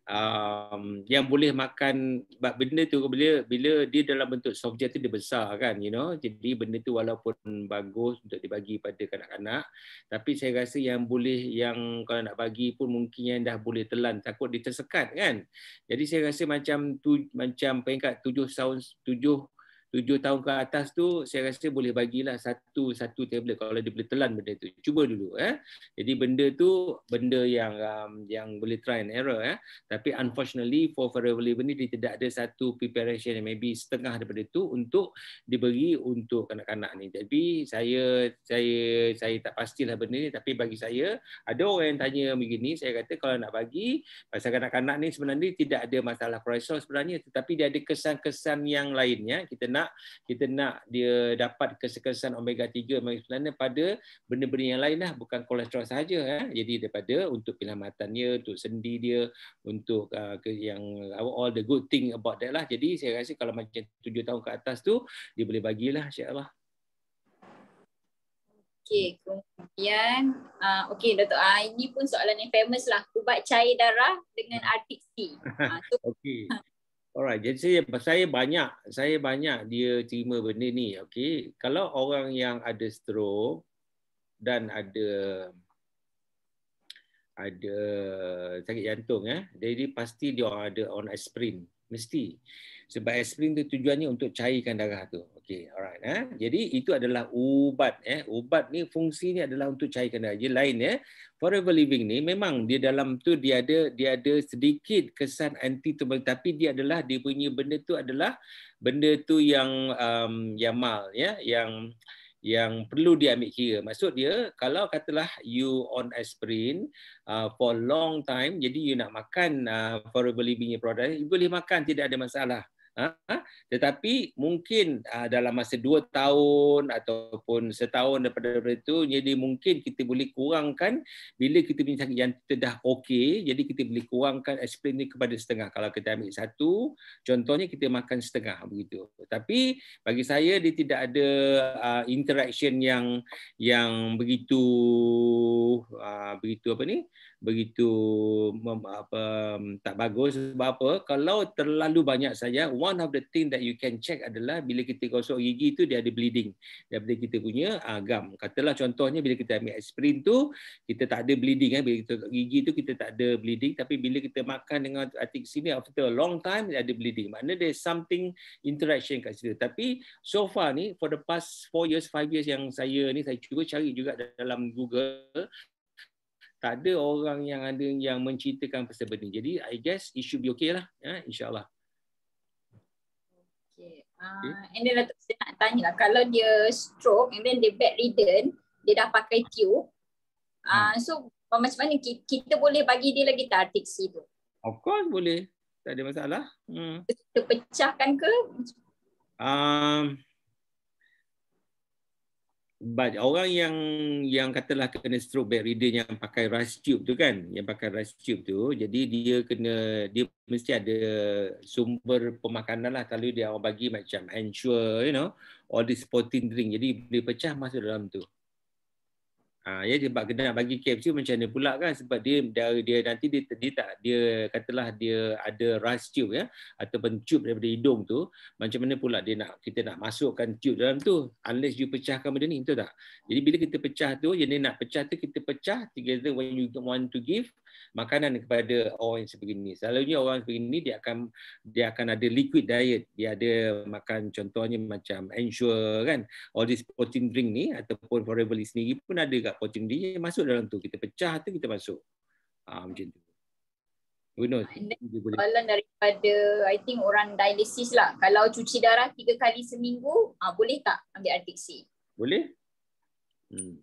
um, yang boleh makan benda tu bila bila dia dalam bentuk subjek tu dia besar kan you know jadi benda tu walaupun bagus untuk dibagi pada kanak-kanak tapi saya rasa yang boleh yang kalau nak bagi pun mungkin yang dah boleh telan takut dia tersekat kan jadi saya rasa macam tu macam peringkat 7 tahun 7 tujuh tahun ke atas tu saya rasa boleh bagilah satu satu tablet kalau dia boleh telan benda tu cuba dulu eh jadi benda tu benda yang um, yang boleh try and error eh tapi unfortunately for forever ini dia tidak ada satu preparation yang maybe setengah daripada tu untuk diberi untuk kanak-kanak ni Jadi saya saya saya tak pastilah benda ni tapi bagi saya ada orang yang tanya begini saya kata kalau nak bagi pasal kanak-kanak ni sebenarnya tidak ada masalah kolesterol sebenarnya tetapi dia ada kesan-kesan yang lainnya kita nak kita nak dia dapat kesekesan omega 3 omega 9 pada benda-benda yang lain lah bukan kolesterol saja eh. jadi daripada untuk pilihan matan dia untuk sendi dia untuk uh, yang uh, all the good thing about that lah jadi saya rasa kalau macam 7 tahun ke atas tu dia boleh bagilah insyaallah Okay, kemudian uh, okay, Dato' uh, ini pun soalan yang famous lah. Ubat cair darah dengan RTC. Uh, okay. Alright, jadi saya, saya banyak saya banyak dia terima benda ni. Okay, kalau orang yang ada stroke dan ada ada sakit jantung eh, jadi pasti dia ada on aspirin mesti. Sebab aspirin tu tujuannya untuk cairkan darah tu. Okey, alright. Eh? Jadi itu adalah ubat. Eh? Ubat ni fungsi ni adalah untuk cairkan darah. lain, eh? forever living ni memang dia dalam tu dia ada dia ada sedikit kesan anti tumor tapi dia adalah dia punya benda tu adalah benda tu yang um, yamal ya yeah? yang yang perlu diambil kira. Maksud dia kalau katalah you on aspirin uh, for long time jadi you nak makan uh, forever living ni product you boleh makan tidak ada masalah. Ha? tetapi mungkin ah, dalam masa dua tahun ataupun setahun daripada itu jadi mungkin kita boleh kurangkan bila kita punya sakit jantung dah okey jadi kita boleh kurangkan aspirin ni kepada setengah kalau kita ambil satu contohnya kita makan setengah begitu tapi bagi saya dia tidak ada ah, interaction yang yang begitu ah, begitu apa ni begitu apa tak bagus sebab apa kalau terlalu banyak saja one of the thing that you can check adalah bila kita gosok gigi tu dia ada bleeding daripada kita punya uh, gum. Katalah contohnya bila kita ambil aspirin tu kita tak ada bleeding kan bila kita gosok gigi tu kita tak ada bleeding tapi bila kita makan dengan atik sini after a long time dia ada bleeding. Maknanya there something interaction kat situ. Tapi so far ni for the past 4 years 5 years yang saya ni saya cuba cari juga dalam Google tak ada orang yang ada yang menceritakan pasal benda. Jadi I guess it should be okay lah. Ya, InsyaAllah. Okay. Ah, and then Datuk saya nak tanya lah, kalau dia stroke and then dia bedridden, dia dah pakai tube. Hmm. Uh, so macam mana kita boleh bagi dia lagi tartik situ? Of course boleh. Tak ada masalah. Hmm. Kita pecahkan ke? Um, but orang yang yang katalah kena stroke bedridden yang pakai rice tube tu kan yang pakai rice tube tu jadi dia kena dia mesti ada sumber pemakanan lah kalau dia orang bagi macam ensure you know all this protein drink jadi boleh pecah masuk dalam tu Ha, ya sebab kena bagi KFC macam mana pula kan sebab dia dia, dia nanti dia, dia tak dia katalah dia ada ras tube ya ataupun tube daripada hidung tu macam mana pula dia nak kita nak masukkan tube dalam tu unless you pecahkan benda ni betul tak jadi bila kita pecah tu yang dia nak pecah tu kita pecah together when you want to give makanan kepada orang yang sebegini. Selalunya orang sebegini dia akan dia akan ada liquid diet. Dia ada makan contohnya macam ensure kan. All this protein drink ni ataupun forever list ni pun ada dekat protein drink yang masuk dalam tu. Kita pecah tu kita masuk. ha, macam tu. Who Soalan daripada I think orang dialysis lah. Kalau cuci darah tiga kali seminggu, ha, boleh tak ambil RTC? Boleh. Hmm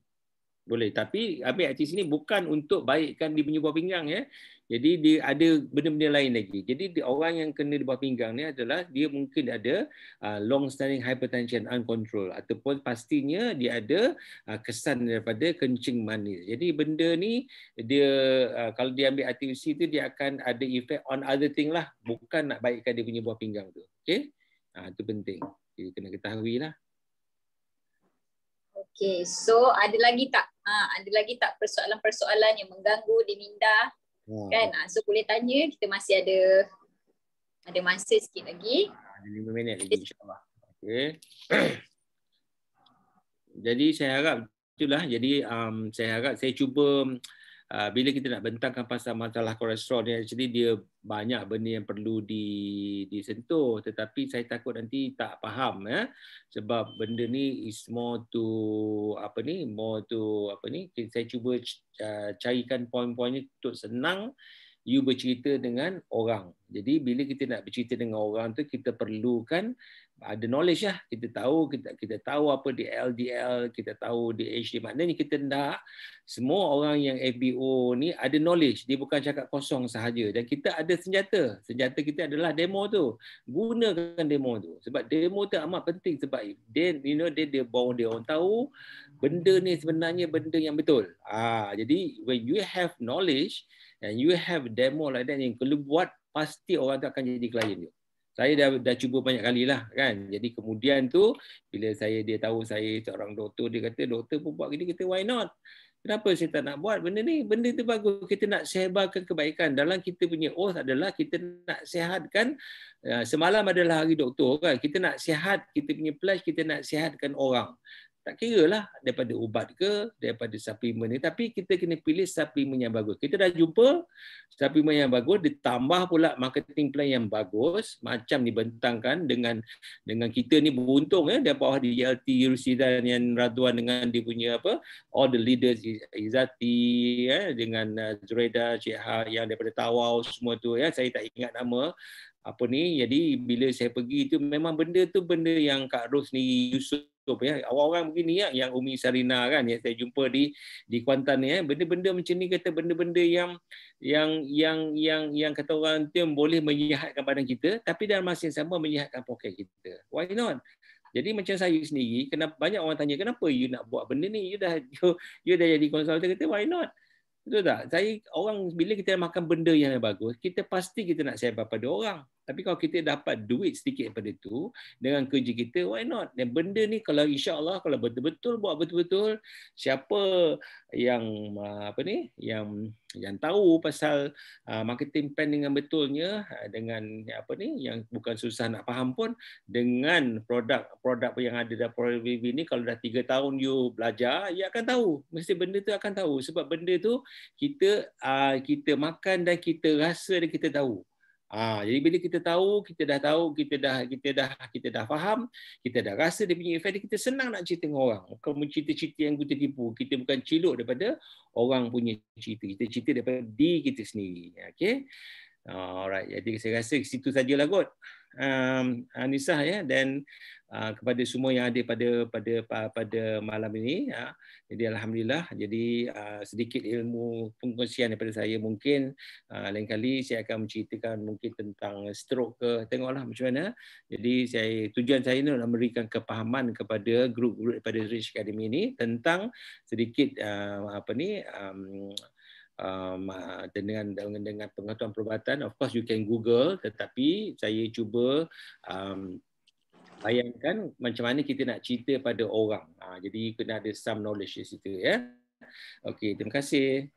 boleh tapi ambil aktif sini bukan untuk baikkan di punya pinggang ya jadi dia ada benda-benda lain lagi jadi dia, orang yang kena di buah pinggang ni adalah dia mungkin ada uh, long standing hypertension uncontrolled ataupun pastinya dia ada uh, kesan daripada kencing manis jadi benda ni dia uh, kalau dia ambil aktif sini tu dia akan ada effect on other thing lah bukan nak baikkan dia punya buah pinggang tu okey uh, ah, itu penting jadi kena ketahui lah Okay, so ada lagi tak? Ha, ada lagi tak persoalan-persoalan yang mengganggu di Hmm. Ya. Kan? Ha, so boleh tanya, kita masih ada ada masa sikit lagi. Ada lima minit lagi insyaAllah. Okay. jadi saya harap itulah. Jadi um, saya harap saya cuba Ah, bila kita nak bentangkan pasal masalah kolesterol ni actually dia banyak benda yang perlu di disentuh tetapi saya takut nanti tak faham ya eh? sebab benda ni is more to apa ni more to apa ni saya cuba uh, ah, carikan poin-poinnya untuk senang you bercerita dengan orang jadi bila kita nak bercerita dengan orang tu kita perlukan uh, ada knowledge lah. Kita tahu kita, kita tahu apa di LDL, kita tahu di HD. Maknanya kita nak semua orang yang FBO ni ada knowledge. Dia bukan cakap kosong sahaja. Dan kita ada senjata. Senjata kita adalah demo tu. Gunakan demo tu. Sebab demo tu amat penting. Sebab dia, you know, dia, dia bawa dia orang tahu benda ni sebenarnya benda yang betul. Ah, jadi when you have knowledge and you have demo like that yang kalau buat pasti orang tu akan jadi klien dia saya dah, dah cuba banyak kali lah kan. Jadi kemudian tu bila saya dia tahu saya seorang doktor dia kata doktor pun buat kerja kita why not? Kenapa saya tak nak buat benda ni? Benda tu bagus. Kita nak sebarkan kebaikan. Dalam kita punya oath adalah kita nak sehatkan. Ah, semalam adalah hari doktor kan. Kita nak sehat. Kita punya pledge kita nak sehatkan orang tak kira lah daripada ubat ke, daripada suplemen ni. Tapi kita kena pilih suplemen yang bagus. Kita dah jumpa suplemen yang bagus, ditambah pula marketing plan yang bagus. Macam dibentangkan dengan dengan kita ni beruntung ya. Eh, dia bawah di YLT, e Yerusidan yang raduan dengan dia punya apa, all the leaders Izati, eh, dengan eh, Zureda, Cik Ha yang daripada Tawau semua tu. eh. Saya tak ingat nama apa ni jadi bila saya pergi tu memang benda tu benda yang Kak Ros ni Yusuf YouTube ya. Orang-orang mungkin ni ya, yang Umi Sarina kan yang saya jumpa di di Kuantan ni ya. Benda-benda macam ni kata benda-benda yang yang yang yang yang kata orang tu boleh menyihatkan badan kita tapi dalam masa yang sama menyihatkan poket kita. Why not? Jadi macam saya sendiri, kenapa banyak orang tanya kenapa you nak buat benda ni? You dah you, you dah jadi konsultan kita. why not? Betul tak? Saya orang bila kita makan benda yang bagus, kita pasti kita nak share kepada orang. Tapi kalau kita dapat duit sedikit daripada itu dengan kerja kita, why not? Dan benda ni kalau insya-Allah kalau betul-betul buat betul-betul, siapa yang ah, apa ni? Yang yang tahu pasal ah, marketing plan dengan betulnya ah, dengan apa ni? Yang bukan susah nak faham pun dengan produk-produk yang ada dalam Pro ini kalau dah tiga tahun you belajar, you akan tahu. Mesti benda tu akan tahu sebab benda tu kita kita makan dan kita rasa dan kita tahu. Ha, jadi bila kita tahu, kita dah tahu, kita dah kita dah kita dah faham, kita dah rasa dia punya efek, kita senang nak cerita dengan orang. Bukan mencerita-cerita yang kita tipu. Kita bukan ciluk daripada orang punya cerita. Kita cerita daripada diri kita sendiri. Okay? Alright, jadi saya rasa situ sajalah kot um, Anissa uh, ya dan uh, kepada semua yang ada pada pada pada, pada malam ini ya. jadi alhamdulillah jadi uh, sedikit ilmu pengkongsian daripada saya mungkin uh, lain kali saya akan menceritakan mungkin tentang stroke ke tengoklah macam mana jadi saya tujuan saya ini adalah memberikan kepahaman kepada grup-grup daripada Rich Academy ini tentang sedikit uh, apa ni um, um, ah, dengan dengan pengetahuan perubatan of course you can google tetapi saya cuba um, bayangkan macam mana kita nak cerita pada orang ha, jadi kena ada some knowledge di situ ya okey terima kasih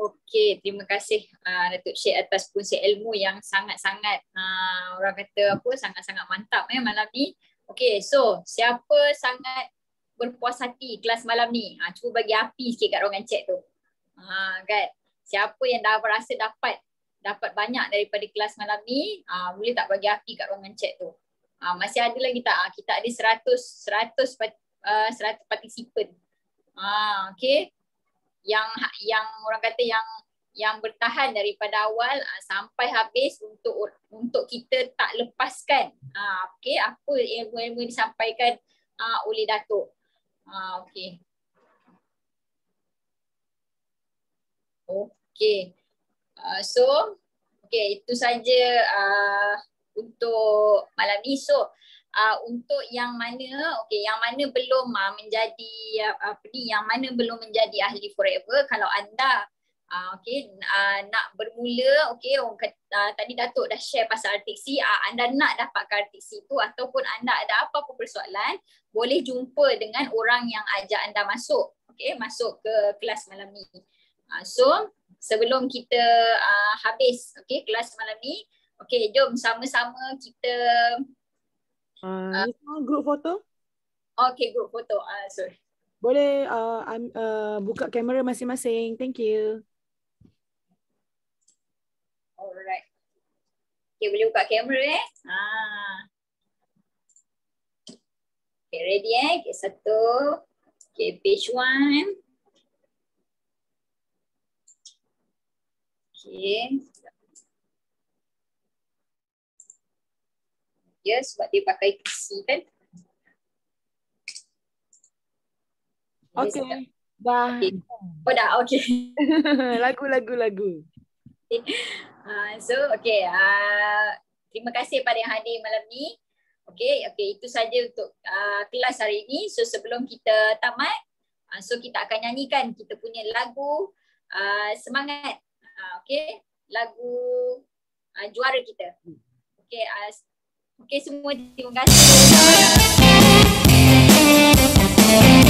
Okey, terima kasih uh, Datuk Syed atas kunci ilmu yang sangat-sangat uh, orang kata apa sangat-sangat mantap eh malam ni. Okey, so siapa sangat berpuas hati kelas malam ni. Ha, cuba bagi api sikit kat ruangan chat tu. Ha, kan? Siapa yang dah rasa dapat dapat banyak daripada kelas malam ni, ha, boleh tak bagi api kat ruangan chat tu. Ha, masih ada lagi tak? Ha, kita ada 100 100 100 participant. Ha, ha okay. Yang yang orang kata yang yang bertahan daripada awal ha, sampai habis untuk untuk kita tak lepaskan. Ha, okay, apa ilmu-ilmu disampaikan uh, oleh Datuk. Ah, okey. Okey. Uh, so, okey itu saja uh, untuk malam ni. So, uh, untuk yang mana, okey yang mana belum uh, menjadi uh, apa ni, yang mana belum menjadi ahli forever, kalau anda Uh, okay, uh, nak bermula, okay, orang kata, uh, tadi Datuk dah share pasal RTC, uh, ah, anda nak dapatkan RTC itu ataupun anda ada apa-apa persoalan, boleh jumpa dengan orang yang ajak anda masuk, okay, masuk ke kelas malam ni. Uh, so, sebelum kita uh, habis, okay, kelas malam ni, okay, jom sama-sama kita... Uh, uh, group photo? Okay, group photo, uh, sorry. Boleh uh, uh, buka kamera masing-masing. Thank you. Alright. Okay, boleh buka kamera eh. Ha. Okay, ready eh. Okay, satu. Okay, page one. Okay. Ya, yes, sebab dia pakai PC kan. Okay. Dah. Okay. Oh dah, okay. Lagu-lagu-lagu. Ah, so okay uh, terima kasih pada yang hadir malam ni okay okay itu saja untuk uh, kelas hari ini so sebelum kita tamat uh, so kita akan nyanyikan kita punya lagu uh, semangat uh, okay lagu uh, juara kita okay uh, okay semua terima kasih